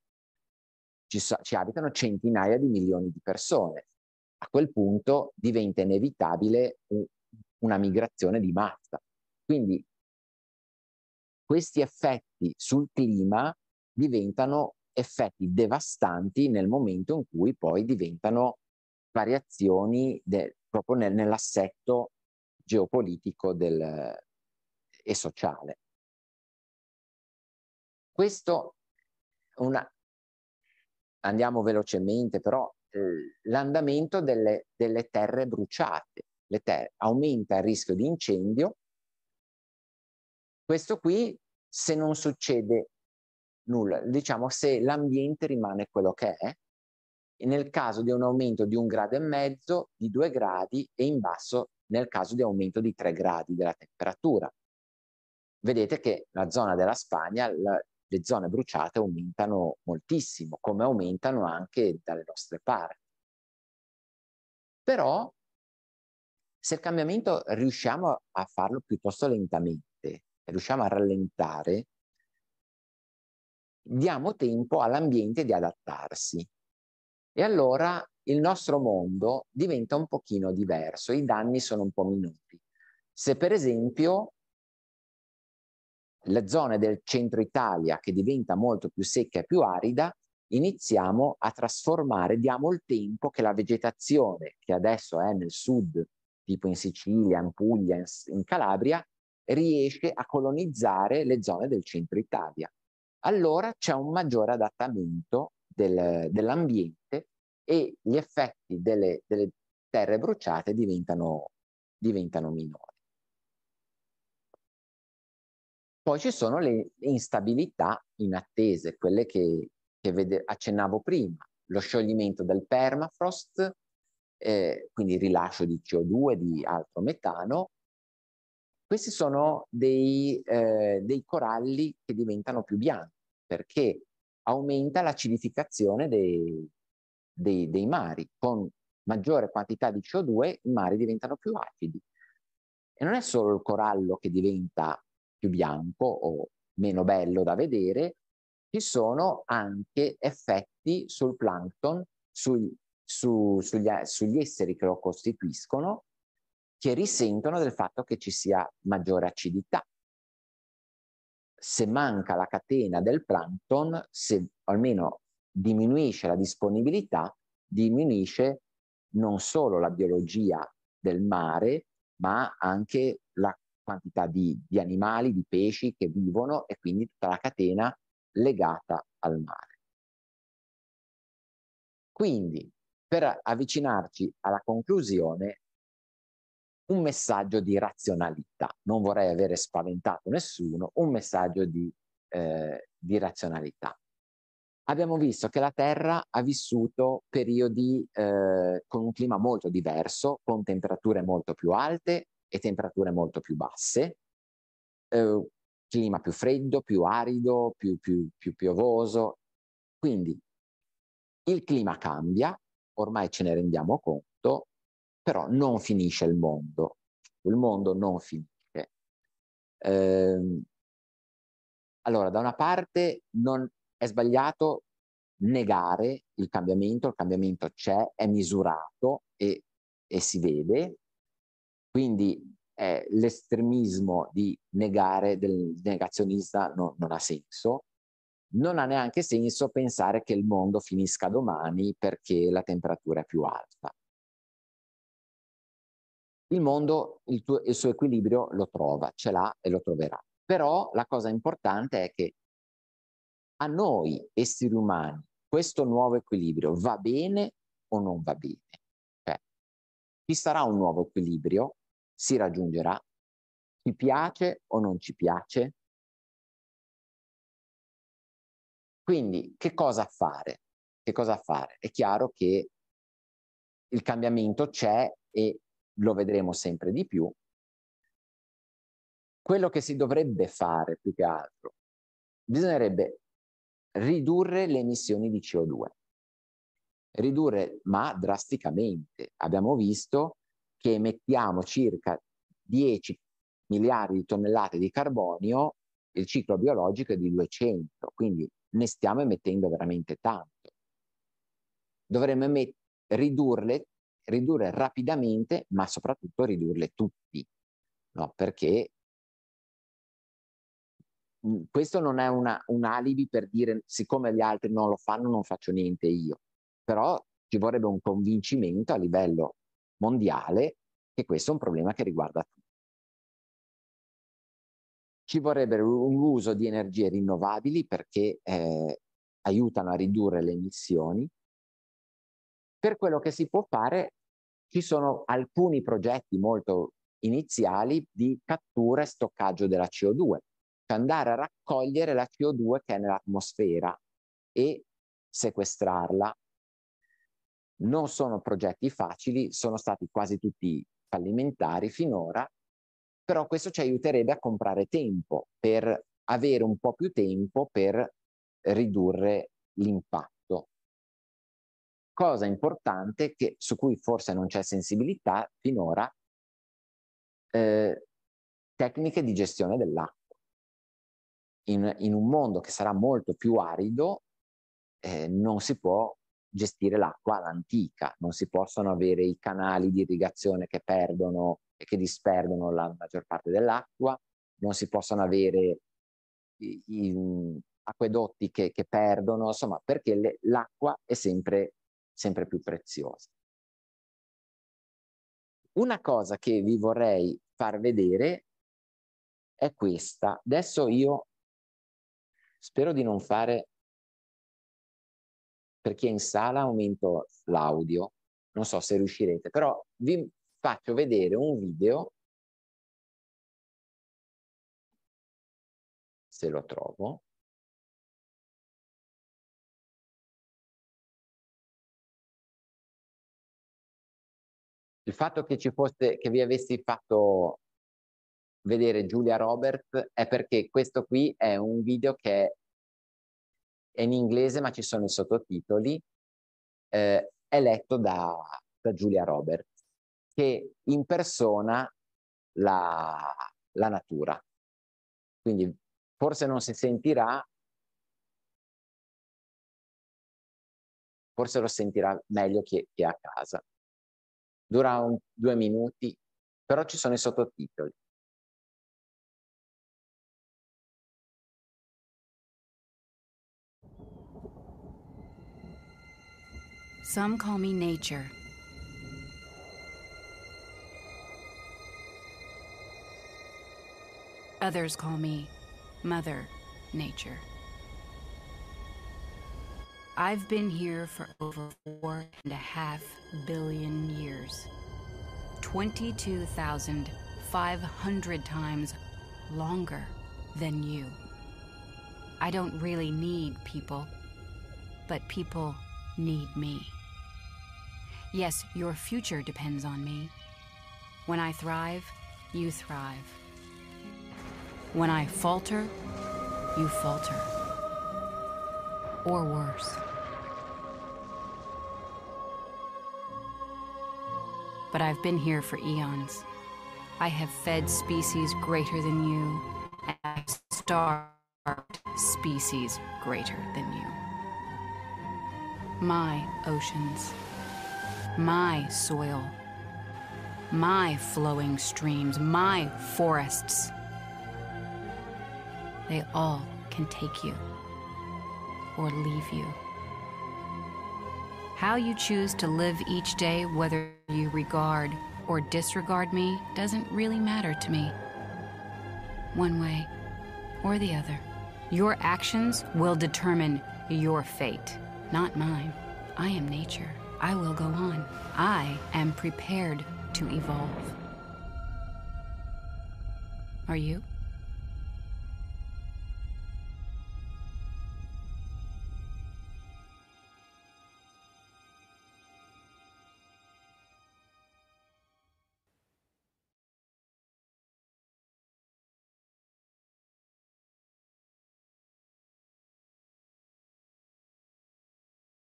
Ci, so, ci abitano centinaia di milioni di persone. A quel punto diventa inevitabile una migrazione di massa. Quindi questi effetti sul clima diventano effetti devastanti nel momento in cui poi diventano variazioni de, proprio nel, nell'assetto geopolitico del, e sociale. Questo una, andiamo velocemente, però eh, l'andamento delle, delle, terre bruciate. Terre, aumenta il rischio di incendio questo qui se non succede nulla, diciamo se l'ambiente rimane quello che è, nel caso di un aumento di un grado e mezzo, di due gradi e in basso nel caso di aumento di tre gradi della temperatura. Vedete che la zona della Spagna, la, le zone bruciate aumentano moltissimo, come aumentano anche dalle nostre parti. Però se il cambiamento riusciamo a farlo piuttosto lentamente, riusciamo a rallentare, diamo tempo all'ambiente di adattarsi. E allora il nostro mondo diventa un pochino diverso, i danni sono un po' minuti. Se per esempio la zona del centro Italia che diventa molto più secca e più arida, iniziamo a trasformare, diamo il tempo che la vegetazione che adesso è nel sud, tipo in Sicilia, in Puglia, in Calabria, riesce a colonizzare le zone del centro Italia. Allora c'è un maggiore adattamento del, dell'ambiente e gli effetti delle, delle terre bruciate diventano, diventano minori. Poi ci sono le instabilità inattese, quelle che, che vede, accennavo prima, lo scioglimento del permafrost, eh, quindi rilascio di CO2, di altro metano, questi sono dei, eh, dei coralli che diventano più bianchi perché aumenta l'acidificazione dei, dei, dei mari. Con maggiore quantità di CO2 i mari diventano più acidi. E non è solo il corallo che diventa più bianco o meno bello da vedere, ci sono anche effetti sul plankton, sui, su, sugli, sugli, esseri che lo costituiscono che risentono del fatto che ci sia maggiore acidità. Se manca la catena del plankton, se almeno diminuisce la disponibilità, diminuisce non solo la biologia del mare, ma anche la quantità di, di, animali, di pesci che vivono e quindi tutta la catena legata al mare. Quindi, per avvicinarci alla conclusione, un messaggio di razionalità. Non vorrei avere spaventato nessuno, un messaggio di, eh, di razionalità. Abbiamo visto che la Terra ha vissuto periodi eh, con un clima molto diverso, con temperature molto più alte e temperature molto più basse, eh, clima più freddo, più arido, più, più, più piovoso. Quindi il clima cambia, ormai ce ne rendiamo conto però non finisce il mondo, il mondo non finisce. Eh, allora, da una parte non è sbagliato negare il cambiamento, il cambiamento c'è, è misurato e, e si vede, quindi eh, l'estremismo di negare del negazionista no, non ha senso. Non ha neanche senso pensare che il mondo finisca domani perché la temperatura è più alta. Il mondo il, tuo, il suo equilibrio lo trova, ce l'ha e lo troverà. Però la cosa importante è che a noi esseri umani questo nuovo equilibrio va bene o non va bene. Cioè, ci sarà un nuovo equilibrio, si raggiungerà, ci piace o non ci piace. Quindi che cosa fare? Che cosa fare? È chiaro che il cambiamento c'è e lo vedremo sempre di più. Quello che si dovrebbe fare più che altro, bisognerebbe ridurre le emissioni di CO2. Ridurre, ma drasticamente. Abbiamo visto che emettiamo circa 10 miliardi di tonnellate di carbonio, il ciclo biologico è di 200, quindi ne stiamo emettendo veramente tanto. Dovremmo ridurle ridurre rapidamente, ma soprattutto ridurle tutti, no? perché mm, questo non è una, un alibi per dire siccome gli altri non lo fanno non faccio niente io, però ci vorrebbe un convincimento a livello mondiale che questo è un problema che riguarda tutti. Ci vorrebbe un uso di energie rinnovabili perché eh, aiutano a ridurre le emissioni. Per quello che si può fare ci sono alcuni progetti molto iniziali di cattura e stoccaggio della CO2, cioè andare a raccogliere la CO2 che è nell'atmosfera e sequestrarla. Non sono progetti facili, sono stati quasi tutti fallimentari finora, però questo ci aiuterebbe a comprare tempo per avere un po' più tempo per ridurre l'impatto cosa importante che, su cui forse non c'è sensibilità finora, eh, tecniche di gestione dell'acqua. In, in, un mondo che sarà molto più arido, eh, non si può gestire l'acqua all'antica, non si possono avere i canali di irrigazione che perdono e che disperdono la maggior parte dell'acqua, non si possono avere i, i acquedotti che, che, perdono, insomma, perché le, l'acqua è sempre sempre più preziosa. Una cosa che vi vorrei far vedere è questa. Adesso io spero di non fare, perché in sala aumento l'audio, non so se riuscirete, però vi faccio vedere un video, se lo trovo. Il fatto che ci fosse, che vi avessi fatto vedere Giulia Roberts è perché questo qui è un video che è in inglese ma ci sono i sottotitoli, eh, è letto da, da Giulia Roberts, che impersona la, la natura. Quindi forse non si sentirà, forse lo sentirà meglio che, che a casa dura un, due minuti, però ci sono i sottotitoli. Some call me nature. Others call me Mother Nature. I've been here for over four and a half billion years. 22,500 times longer than you. I don't really need people, but people need me. Yes, your future depends on me. When I thrive, you thrive. When I falter, you falter. Or worse. but I've been here for eons. I have fed species greater than you, and I've starved species greater than you. My oceans, my soil, my flowing streams, my forests. They all can take you or leave you. How you choose to live each day, whether you regard or disregard me doesn't really matter to me. One way or the other. Your actions will determine your fate, not mine. I am nature. I will go on. I am prepared to evolve. Are you?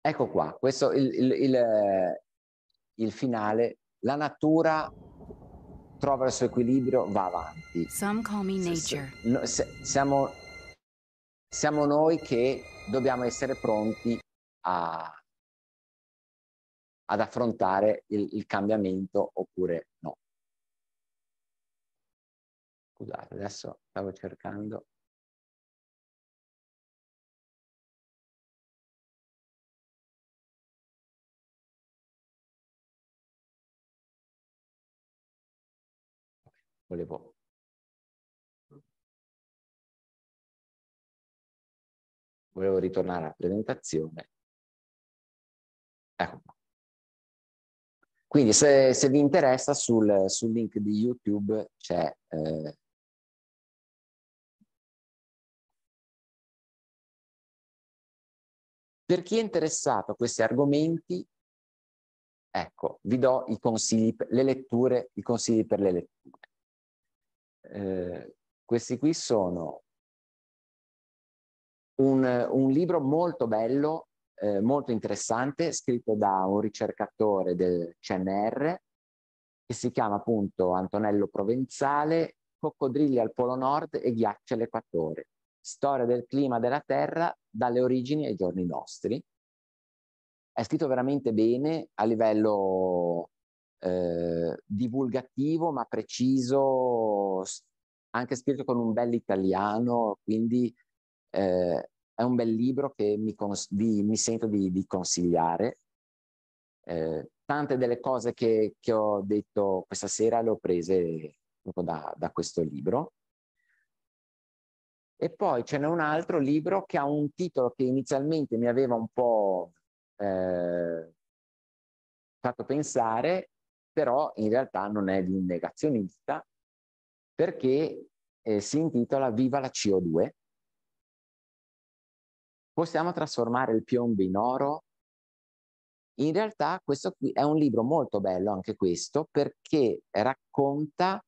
Ecco qua, questo il, il, il, eh, il finale, la natura trova il suo equilibrio, va avanti. Some call me nature. siamo, siamo noi che dobbiamo essere pronti a, ad affrontare il, il, cambiamento oppure no. Scusate, adesso stavo cercando. volevo volevo ritornare alla presentazione. Ecco qua. Quindi se, se vi interessa sul, sul, link di YouTube c'è eh, Per chi è interessato a questi argomenti, ecco, vi do i consigli, le letture, i consigli per le letture. Eh, questi qui sono un, un libro molto bello, eh, molto interessante, scritto da un ricercatore del CNR che si chiama appunto Antonello Provenzale, Coccodrilli al Polo Nord e Ghiaccio all'Equatore. Storia del clima della Terra dalle origini ai giorni nostri. È scritto veramente bene a livello eh, divulgativo ma preciso, anche scritto con un bel italiano, quindi eh, è un bel libro che mi, cons- di, mi sento di, di consigliare. Eh, tante delle cose che, che, ho detto questa sera le ho prese da, da questo libro. E poi ce n'è un altro libro che ha un titolo che inizialmente mi aveva un po' eh, fatto pensare, però in realtà non è di un negazionista perché eh, si intitola Viva la CO2. Possiamo trasformare il piombo in oro? In realtà questo qui è un libro molto bello anche questo perché racconta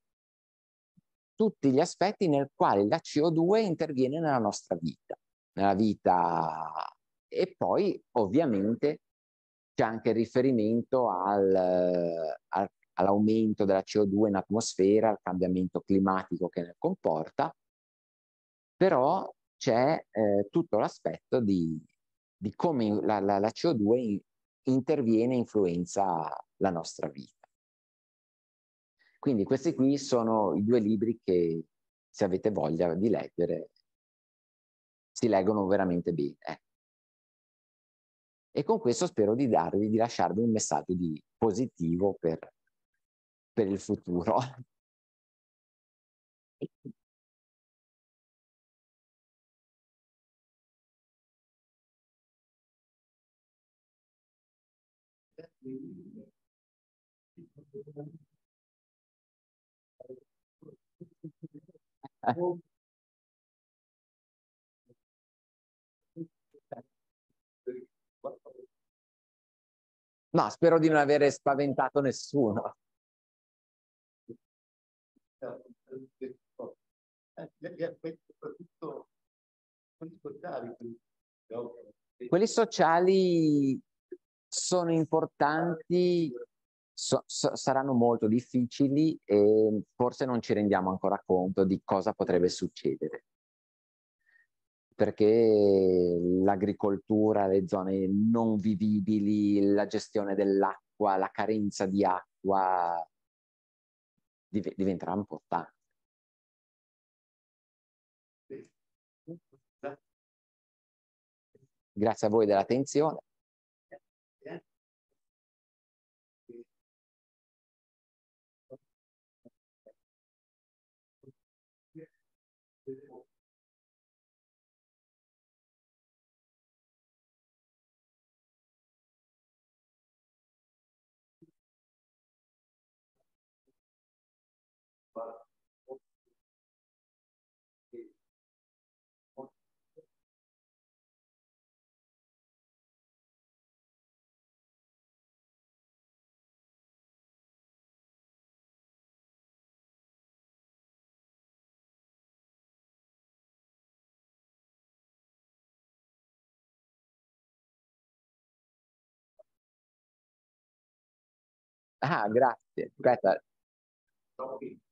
tutti gli aspetti nel quale la CO2 interviene nella nostra vita, nella vita e poi ovviamente c'è anche il riferimento al, eh, al, all'aumento della CO2 in atmosfera, al cambiamento climatico che ne comporta, però c'è eh, tutto l'aspetto di, di come la, la, la CO2 interviene e influenza la nostra vita. Quindi questi qui sono i due libri che, se avete voglia di leggere, si leggono veramente bene. Ecco. E con questo spero di darvi, di lasciarvi un messaggio di positivo per, per il futuro. Ma spero di non avere spaventato nessuno. Quelli sociali sono importanti, so, so, saranno molto difficili e forse non ci rendiamo ancora conto di cosa potrebbe succedere perché l'agricoltura, le zone non vivibili, la gestione dell'acqua, la carenza di acqua div- diventerà importante. Grazie a voi dell'attenzione. Ah, grazie. Grazie. Aspetta.